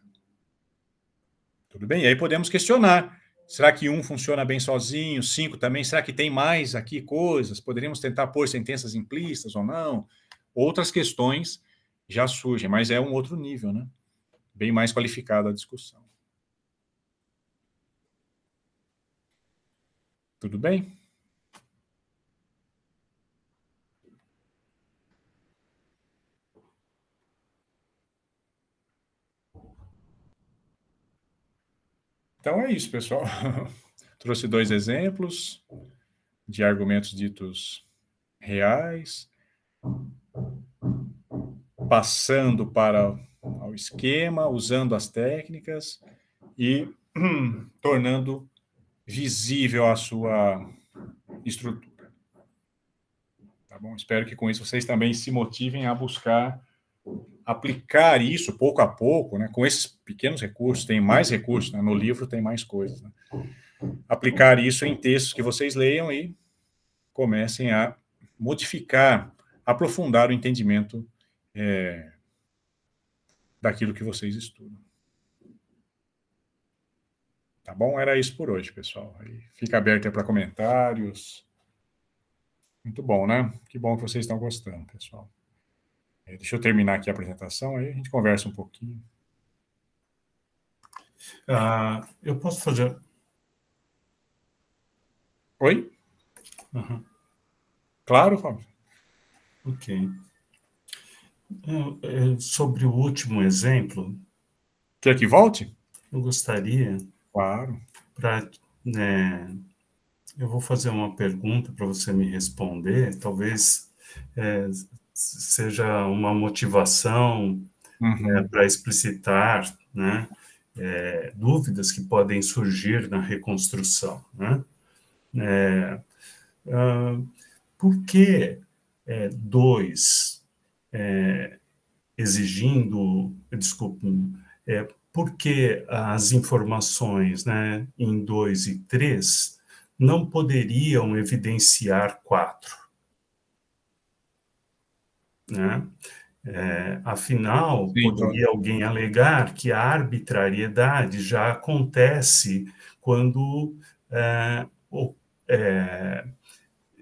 Speaker 1: Tudo bem? E aí podemos questionar. Será que um funciona bem sozinho? Cinco também? Será que tem mais aqui coisas? Poderíamos tentar pôr sentenças implícitas ou não? Outras questões já surgem, mas é um outro nível, né? Bem mais qualificado a discussão. Tudo bem? Então é isso, pessoal. Trouxe dois exemplos de argumentos ditos reais, passando para o esquema, usando as técnicas e tornando visível a sua estrutura. Tá bom? Espero que com isso vocês também se motivem a buscar aplicar isso pouco a pouco, né? Com esses pequenos recursos, tem mais recursos, né? no livro tem mais coisas. Né? Aplicar isso em textos que vocês leiam e comecem a modificar, aprofundar o entendimento é, daquilo que vocês estudam. Tá bom? Era isso por hoje, pessoal. Fica aberto para comentários. Muito bom, né? Que bom que vocês estão gostando, pessoal. É, deixa eu terminar aqui a apresentação, aí a gente conversa um pouquinho. Ah, eu posso fazer.
Speaker 2: Oi? Uhum. Claro, Fábio. Ok. É, é, sobre o último exemplo. Quer que volte? Eu gostaria Claro. Pra, né? eu vou fazer uma pergunta para você me responder, talvez é, seja uma motivação uhum. é, né, para explicitar né, é, dúvidas que podem surgir na reconstrução. Né? Uh, por que é, dois exigindo, desculpe, é, porque as informações né, em 2 e 3 não poderiam evidenciar 4. Né? É, afinal, Sim, poderia alguém alegar que a arbitrariedade já acontece quando é, é,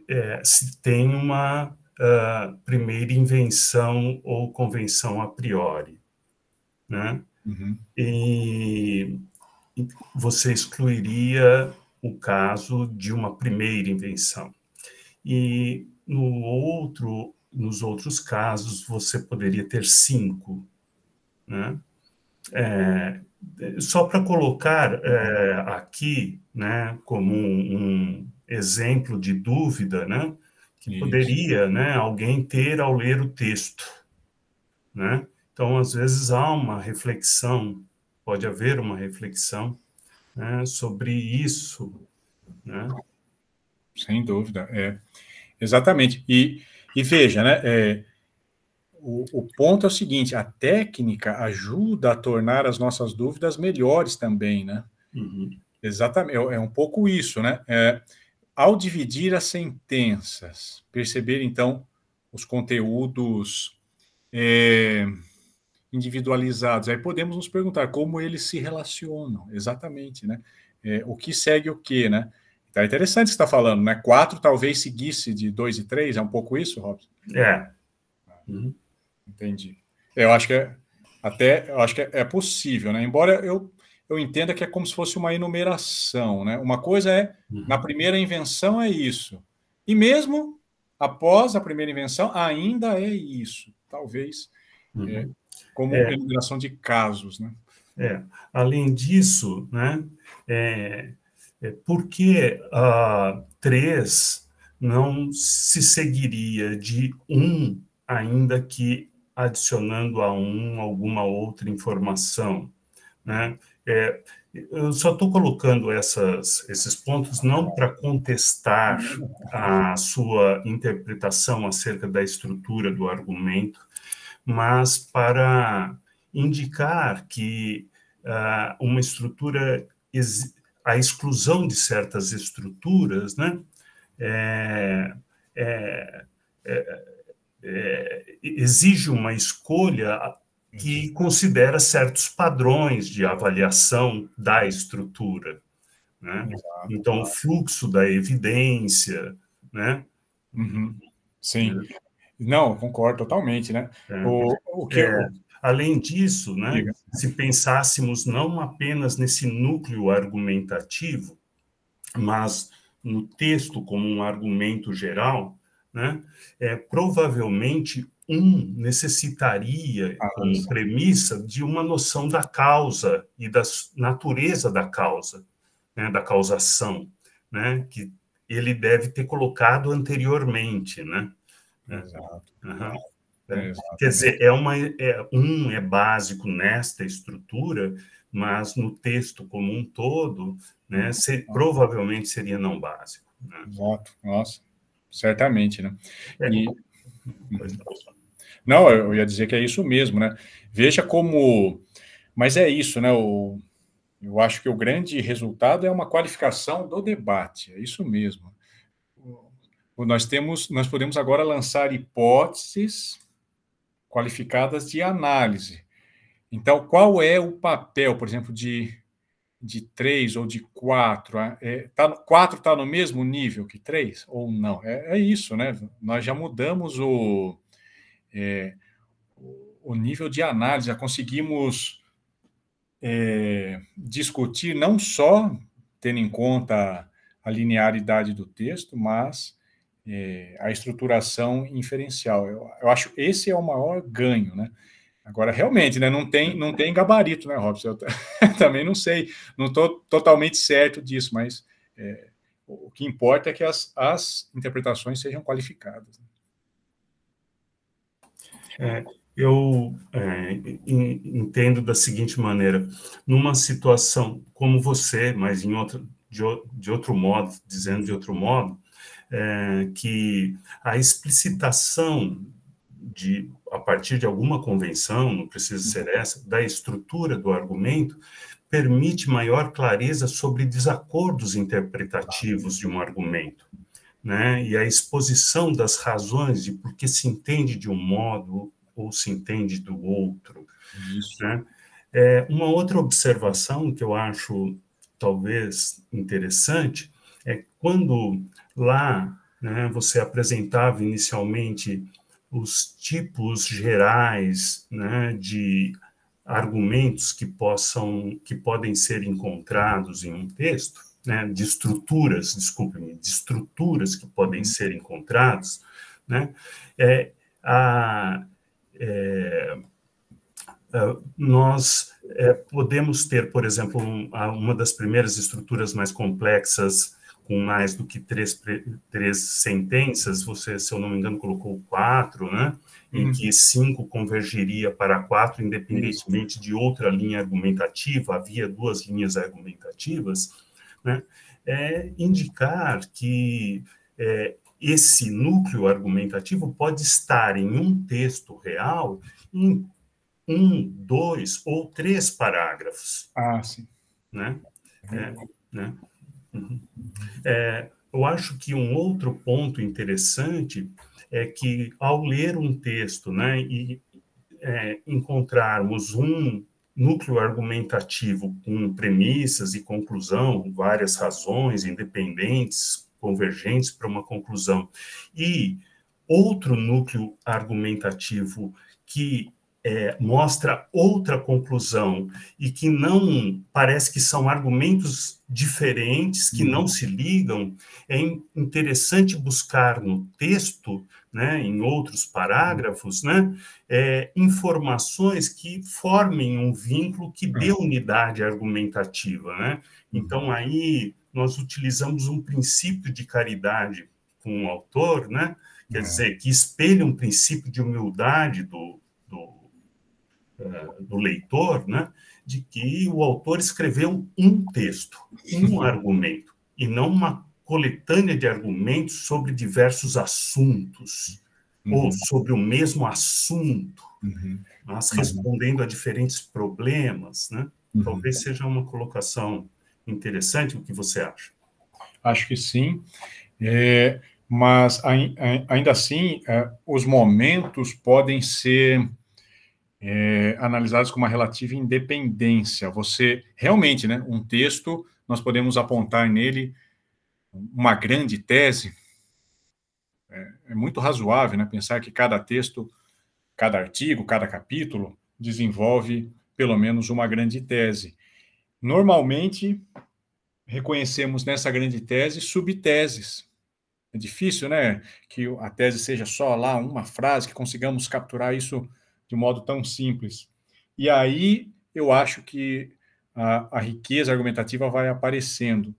Speaker 2: é, se tem uma ah, primeira invenção ou convenção a priori. Né? Uhum. E você excluiria o caso de uma primeira invenção. E no outro, nos outros casos, você poderia ter cinco. Né? É, só para colocar é, aqui, né, como um, um, exemplo de dúvida, né, que poderia, né, alguém ter ao ler o texto, né, então, às vezes, há uma reflexão, pode haver uma reflexão né, sobre
Speaker 1: isso. Né? Sem dúvida, é. Exatamente. E, e veja, né? É, o, o, ponto é o seguinte: a técnica ajuda a tornar as nossas dúvidas melhores também, né? Uhum. Exatamente, é, é um pouco isso, né? É, ao dividir as sentenças, perceber então os conteúdos é, individualizados. Aí podemos nos perguntar como eles se relacionam, exatamente, né? É, o que segue o que, né? Então interessante o que você está falando, né? Quatro talvez seguisse de dois e três, é um pouco isso, Robson? É. Uhum. Entendi. Eu acho que é, até eu acho que é, é possível, né? Embora eu, eu entenda que é como se fosse uma enumeração, né? Uma coisa é, uhum. na primeira invenção é isso. E mesmo após a primeira invenção, ainda é isso. Talvez Uhum. É, como é. eliminação de casos, né?
Speaker 2: É. Além disso, né, é, é por que três não se seguiria de um, ainda que adicionando a um alguma outra informação? Né? É, eu só estou colocando essas, esses pontos não para contestar a sua interpretação acerca da estrutura do argumento, mas para indicar que uh, uma estrutura, a exclusão de certas estruturas, né, é, é, é, é exige uma escolha que uhum. considera certos padrões de avaliação da estrutura. Né? Então, o fluxo da evidência. Né? Uhum. Sim. É. Não, concordo totalmente, né? É. O, o que é. eu... Além disso, né, se pensássemos não apenas nesse núcleo argumentativo, mas no texto como um argumento geral, né, é, provavelmente um necessitaria, ah, como sim. premissa, de uma noção da causa e da natureza da causa, né, da causação, né, que ele deve ter colocado anteriormente, né? É. É, é. Exato. Quer dizer, é uma, é, um é básico nesta estrutura, mas no texto como um todo, né, ser,
Speaker 1: provavelmente seria não básico. Né? Exato, nossa, certamente, né? E... Não, eu ia dizer que é isso mesmo, né? Veja como. Mas é isso, né? O... Eu acho que o grande resultado é uma qualificação do debate, é isso mesmo nós temos, nós podemos agora lançar hipóteses qualificadas de análise. Então, qual é o papel, por exemplo, de, de três ou de quatro? É, tá, quatro está no mesmo nível que três ou não? É, é isso, né? Nós já mudamos o, é, o nível de análise, já conseguimos é, discutir não só tendo em conta a linearidade do texto, mas é, a estruturação inferencial. Eu, eu acho esse é o maior ganho, né? Agora, realmente, né, não, tem, não tem gabarito, né, Robson? Eu também não sei, não estou totalmente certo disso, mas é, o que importa é que as, as interpretações sejam qualificadas.
Speaker 2: É, eu é, entendo da seguinte maneira: numa situação como você, mas em outra, de, de outro modo, dizendo de outro modo, é, que a explicitação de, a partir de alguma convenção, não precisa ser uhum. essa, da estrutura do argumento, permite maior clareza sobre desacordos interpretativos de um argumento. Né? E a exposição das razões de por que se entende de um modo ou se entende do outro. Isso. Né? É, uma outra observação que eu acho talvez interessante é quando Lá, né, você apresentava inicialmente os tipos gerais né, de argumentos que possam que podem ser encontrados em um texto, né, de estruturas, desculpe-me, de estruturas que podem uhum. ser encontrados, né, é, a, é, nós é, podemos ter, por exemplo, um, uma das primeiras estruturas mais complexas com mais do que três, três sentenças, você, se eu não me engano, colocou quatro, né? Em uhum. que cinco convergiria para quatro, independentemente de outra linha argumentativa, havia duas linhas argumentativas, né? É indicar que é, esse núcleo argumentativo pode estar em um texto real em um, dois ou três parágrafos. Ah, sim. Né? É, é né? É, eu acho que um outro ponto interessante é que, ao ler um texto né, e é, encontrarmos um núcleo argumentativo com premissas e conclusão, várias razões independentes, convergentes para uma conclusão, e outro núcleo argumentativo que é, mostra outra conclusão e que não parece que são argumentos diferentes que não uhum. se ligam, é interessante buscar no texto, né, em outros parágrafos, né, é, informações que formem um vínculo que dê uhum. unidade argumentativa. Né? Uhum. Então, aí nós utilizamos um princípio de caridade com o autor, né? quer é. dizer, que espelha um princípio de humildade do, eh, do leitor, né, de que o autor escreveu um texto, um argumento, e não uma coletânea de argumentos sobre diversos assuntos, uhum. ou sobre o mesmo assunto, uhum. mas uhum. respondendo a diferentes
Speaker 1: problemas. Né?
Speaker 2: Uhum. Talvez seja uma colocação interessante, o que você acha?
Speaker 1: Acho que sim. É, mas ainda assim, é, os momentos podem ser é, com uma relativa independência. Você realmente, né, um texto, nós podemos apontar nele uma grande tese. É, é muito razoável né, pensar que cada texto, cada artigo, cada capítulo desenvolve pelo menos uma grande tese. Normalmente, reconhecemos nessa grande tese subteses. É difícil, né? Que a tese seja só lá uma frase, que consigamos capturar isso de um modo tão simples. E aí eu acho que a, a riqueza argumentativa vai aparecendo.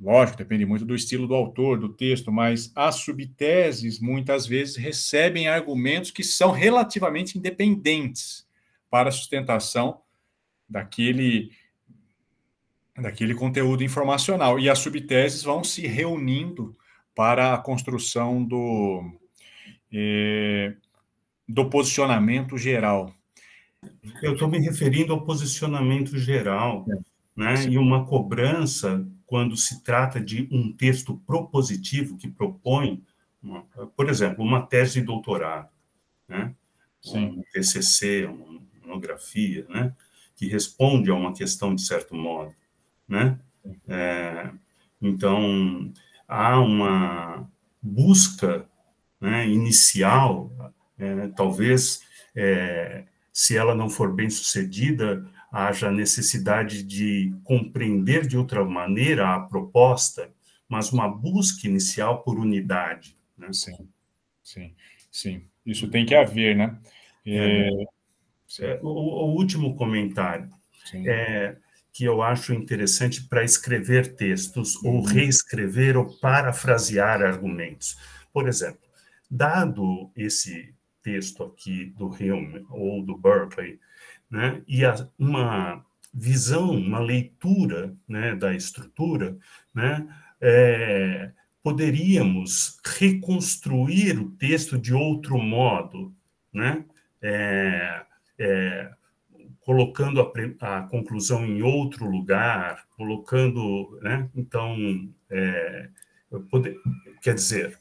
Speaker 1: Lógico, depende muito do estilo do autor, do texto, mas as subteses muitas vezes recebem argumentos que são relativamente independentes para a sustentação daquele daquele conteúdo informacional. E as subteses vão se reunindo para a construção do, eh, do posicionamento geral.
Speaker 2: Eu estou me referindo ao posicionamento geral, é. né? Sim. E uma
Speaker 1: cobrança quando se
Speaker 2: trata de um texto propositivo que propõe, uma, por exemplo, uma tese de doutorado, né? Sim. um TCC, uma monografia, né? que responde a uma questão de certo modo, né? É, então há uma busca né, inicial é, talvez, é, se ela não for bem sucedida, haja necessidade de compreender de outra maneira a proposta, mas uma busca inicial por unidade. Né? Sim, sim, sim. Isso tem que haver, né? É, é, né? é o, o, último comentário é que eu acho interessante para escrever textos uhum. ou reescrever ou parafrasear argumentos. Por exemplo, dado esse texto aqui do Hume ou do Berkeley, né, e a, uma visão, uma leitura né, da estrutura, né, é, poderíamos reconstruir o texto de outro modo, né, é, é, colocando a, a, conclusão em outro lugar, colocando, né, então, é, poder, quer dizer,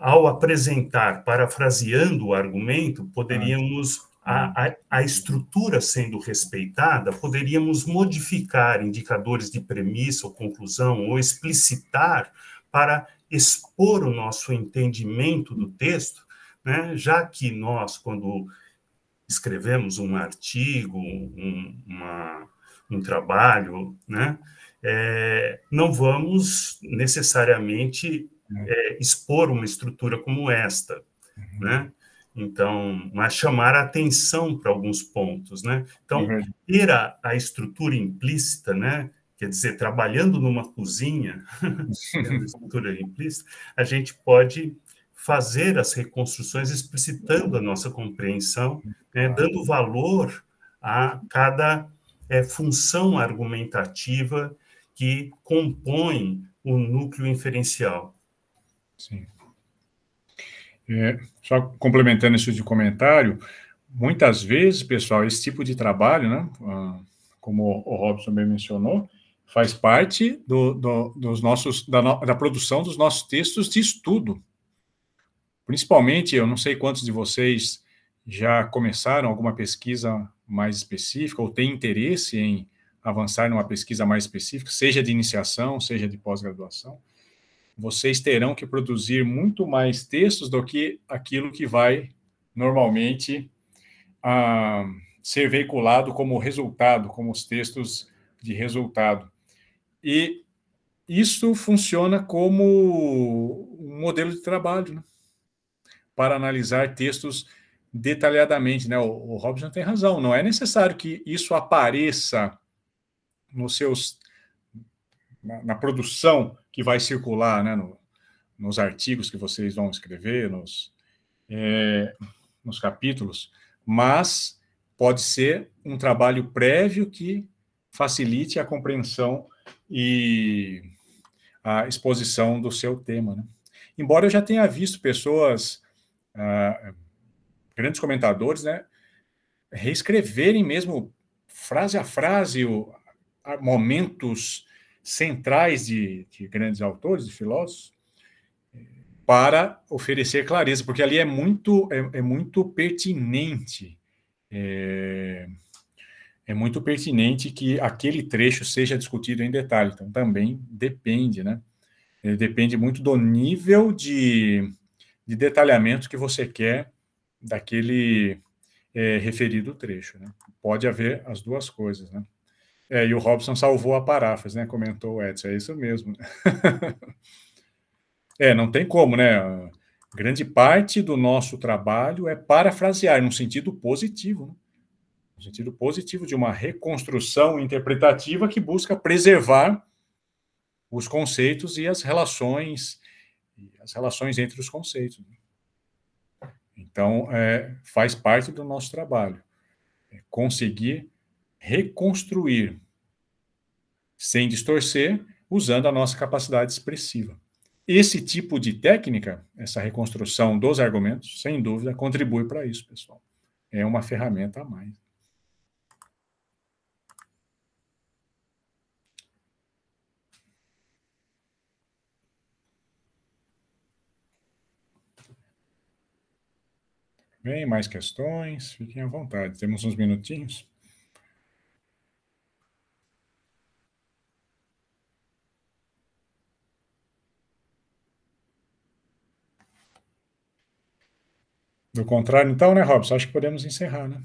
Speaker 2: ao apresentar, parafraseando o argumento, poderíamos ah. a, a, a, estrutura sendo respeitada, poderíamos modificar indicadores de premissa ou conclusão, ou explicitar para expor o nosso entendimento do texto, né? já que nós, quando escrevemos um artigo, um, uma, um trabalho, né? É, não vamos necessariamente é, expor uma estrutura como esta, uhum. né? Então, mas chamar a atenção para alguns pontos, né? Então, uhum. ter a, a, estrutura implícita, né? Quer dizer, trabalhando numa cozinha, estrutura implícita, a gente pode fazer as reconstruções explicitando a nossa compreensão, uhum. né? dando valor a cada é, função argumentativa que compõe o núcleo inferencial. Sim.
Speaker 1: É, só complementando isso de comentário, muitas vezes, pessoal, esse tipo de trabalho, né, ah, como o Robson bem mencionou, faz parte do, do, dos nossos, da, da, produção dos nossos textos de estudo. Principalmente, eu não sei quantos de vocês já começaram alguma pesquisa mais específica ou têm interesse em avançar numa pesquisa mais específica, seja de iniciação, seja de pós-graduação vocês terão que produzir muito mais textos do que aquilo que vai normalmente ah, ser veiculado como resultado, como os textos de resultado. E isso funciona como um modelo de trabalho, né? para analisar textos detalhadamente. Né? O, o Robson tem razão, não é necessário que isso apareça nos seus na, na produção que vai circular né, no, nos artigos que vocês vão escrever, nos, é, nos capítulos, mas pode ser um trabalho prévio que facilite a compreensão e a exposição do seu tema. Né? Embora eu já tenha visto pessoas, ah, grandes comentadores, né, reescreverem mesmo frase a frase o, momentos centrais de, de grandes autores, e filósofos, para oferecer clareza, porque ali é muito, é, é muito pertinente. É, é muito pertinente que aquele trecho seja discutido em detalhe. Então, também depende, né? É, depende muito do nível de, de detalhamento que você quer daquele é, referido trecho. Né? Pode haver as duas coisas, né? É, e o Robson salvou a paráfrase, né? Comentou o Edson, é isso mesmo. Né? é, não tem como, né? Grande parte do nosso trabalho é parafrasear, num sentido positivo, né? no sentido positivo de uma reconstrução interpretativa que busca preservar os conceitos e as relações, as relações entre os conceitos. Né? Então, é, faz parte do nosso trabalho. É conseguir reconstruir sem distorcer, usando a nossa capacidade expressiva. Esse tipo de técnica, essa reconstrução dos argumentos, sem dúvida, contribui para isso, pessoal. É uma ferramenta a mais. Bem, mais questões? Fiquem à vontade, temos uns minutinhos. Do contrário, então, né, Robson? Acho que podemos encerrar, né?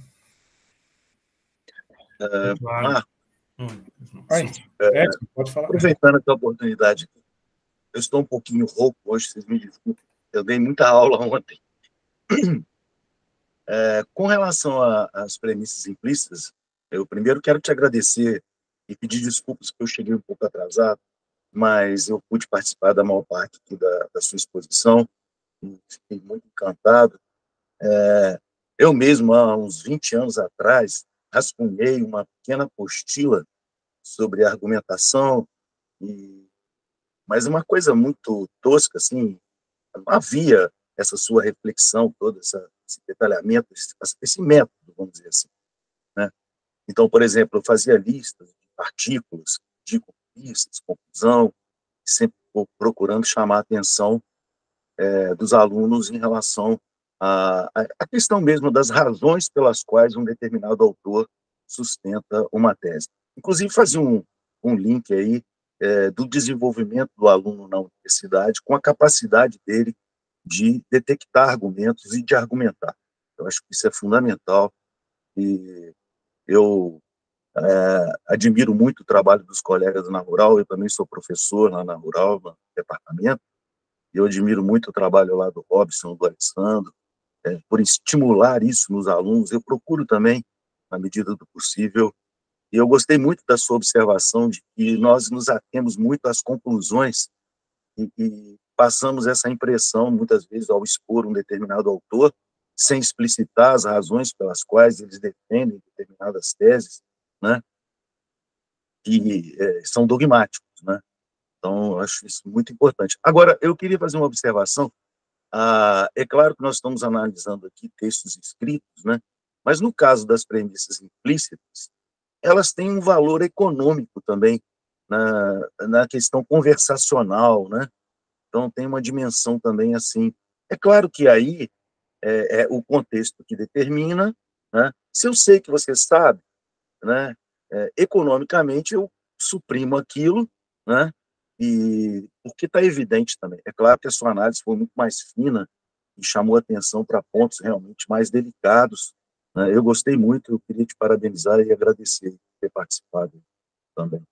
Speaker 3: Uh, pode falar. Aproveitando essa oportunidade, eu estou um pouquinho rouco hoje, vocês me desculpem. Eu dei muita aula ontem. É, com relação às premissas implícitas, eu primeiro quero te agradecer e pedir desculpas que eu cheguei um pouco atrasado, mas eu pude participar da maior parte da, da sua exposição. Fiquei muito encantado é, eu mesmo, há uns 20 anos atrás, rascunhei uma pequena apostila sobre argumentação, e, mas uma coisa muito tosca, assim, não havia essa sua reflexão toda, essa, esse detalhamento, esse, esse, método, vamos dizer assim. Né? Então, por exemplo, eu fazia listas de artículos, de conquistas, conclusão, sempre procurando chamar a atenção é, dos alunos em relação a, a questão mesmo das razões pelas quais um determinado autor sustenta uma tese. Inclusive, fazer um, um link aí é, do desenvolvimento do aluno na universidade com a capacidade dele de detectar argumentos e de argumentar. Eu acho que isso é fundamental e eu é, admiro muito o trabalho dos colegas na Rural, eu também sou professor lá na Rural, no departamento, e eu admiro muito o trabalho lá do Robson, do Alessandro, é, por estimular isso nos alunos. Eu procuro também, na medida do possível, e eu gostei muito da sua observação de que nós nos atemos muito às conclusões e, e passamos essa impressão, muitas vezes, ao expor um determinado autor, sem explicitar as razões pelas quais eles defendem determinadas teses, né? que é, são dogmáticos, né? Então, acho isso muito importante. Agora, eu queria fazer uma observação ah, é claro que nós estamos analisando aqui textos escritos, né? mas no caso das premissas implícitas, elas têm um valor econômico também na, na questão conversacional, né? Então tem uma dimensão também assim. É claro que aí é, é o contexto que determina, né? Se eu sei que você sabe, né? É, economicamente eu suprimo aquilo, né? E o que está evidente também, é claro que a sua análise foi muito mais fina e chamou atenção para pontos realmente mais delicados. Né? Eu gostei muito, eu queria te parabenizar e agradecer por ter participado também.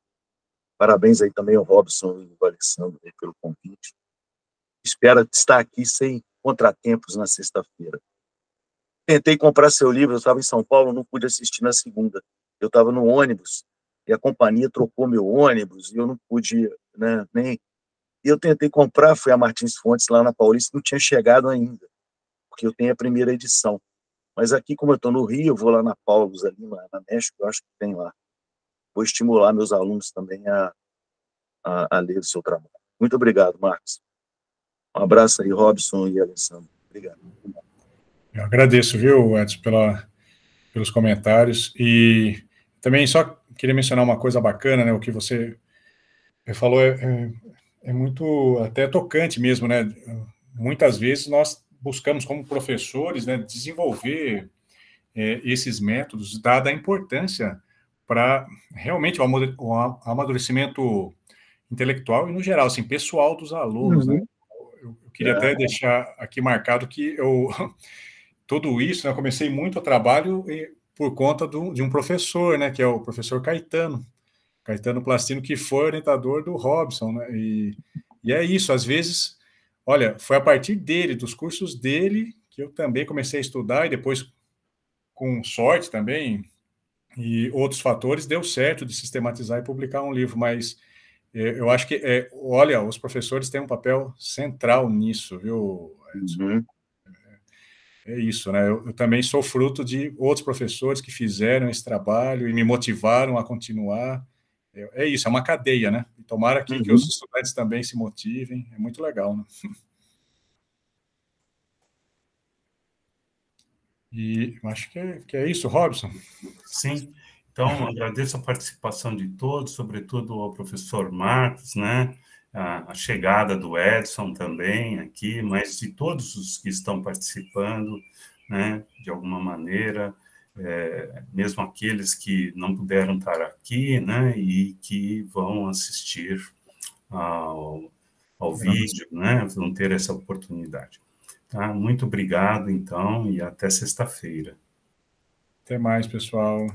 Speaker 3: Parabéns aí também ao Robson e ao Alessandro pelo convite. Espero estar aqui sem contratempos na sexta-feira. Tentei comprar seu livro, eu estava em São Paulo, não pude assistir na segunda. Eu estava no ônibus e a companhia trocou meu ônibus e eu não pude né? Nem eu tentei comprar, foi a Martins Fontes lá na Paulista, não tinha chegado ainda, porque eu tenho a primeira edição. Mas aqui, como eu estou no Rio, eu vou lá na Paulos, ali na, na México, eu acho que tem lá. Vou estimular meus alunos também a, a, a ler o seu trabalho. Muito obrigado, Marcos. Um abraço aí, Robson e Alessandro. Obrigado.
Speaker 1: Eu agradeço, viu, Edson, pela, pelos comentários. E também só queria mencionar uma coisa bacana, né? O que você você falou, é, é, é muito até tocante mesmo, né? Muitas vezes nós buscamos, como professores, né, desenvolver é, esses métodos, dada a importância para realmente o amadurecimento intelectual e, no geral, assim, pessoal dos alunos. Né? Uhum. Né? Eu, queria é. até deixar aqui marcado que eu tudo isso, né, eu comecei muito o trabalho por conta do, de um professor, né, que é o professor Caetano, Caetano Plastino, que foi orientador do Robson, né? E, e é isso, às vezes, olha, foi a partir dele, dos cursos dele, que eu também comecei a estudar e depois, com sorte também, e outros fatores, deu certo de sistematizar e publicar um livro, mas é, eu acho que, é, olha, os professores têm um papel central nisso, viu? Uhum. É isso, né? Eu, eu, também sou fruto de outros professores que fizeram esse trabalho e me motivaram a continuar é isso, é uma cadeia, né? E tomara que, uhum. que os estudantes também se motivem, é muito legal, né? E acho que é, que é isso, Robson. Sim, então
Speaker 2: agradeço a participação de todos, sobretudo ao professor Marcos, né? A, a chegada do Edson também aqui, mas de todos os que estão participando, né? De alguma maneira é, mesmo aqueles que não puderam estar aqui, né, e que vão assistir ao, ao vídeo, né, vão ter essa oportunidade. Tá? Muito obrigado, então, e até sexta-feira.
Speaker 1: Até mais, pessoal.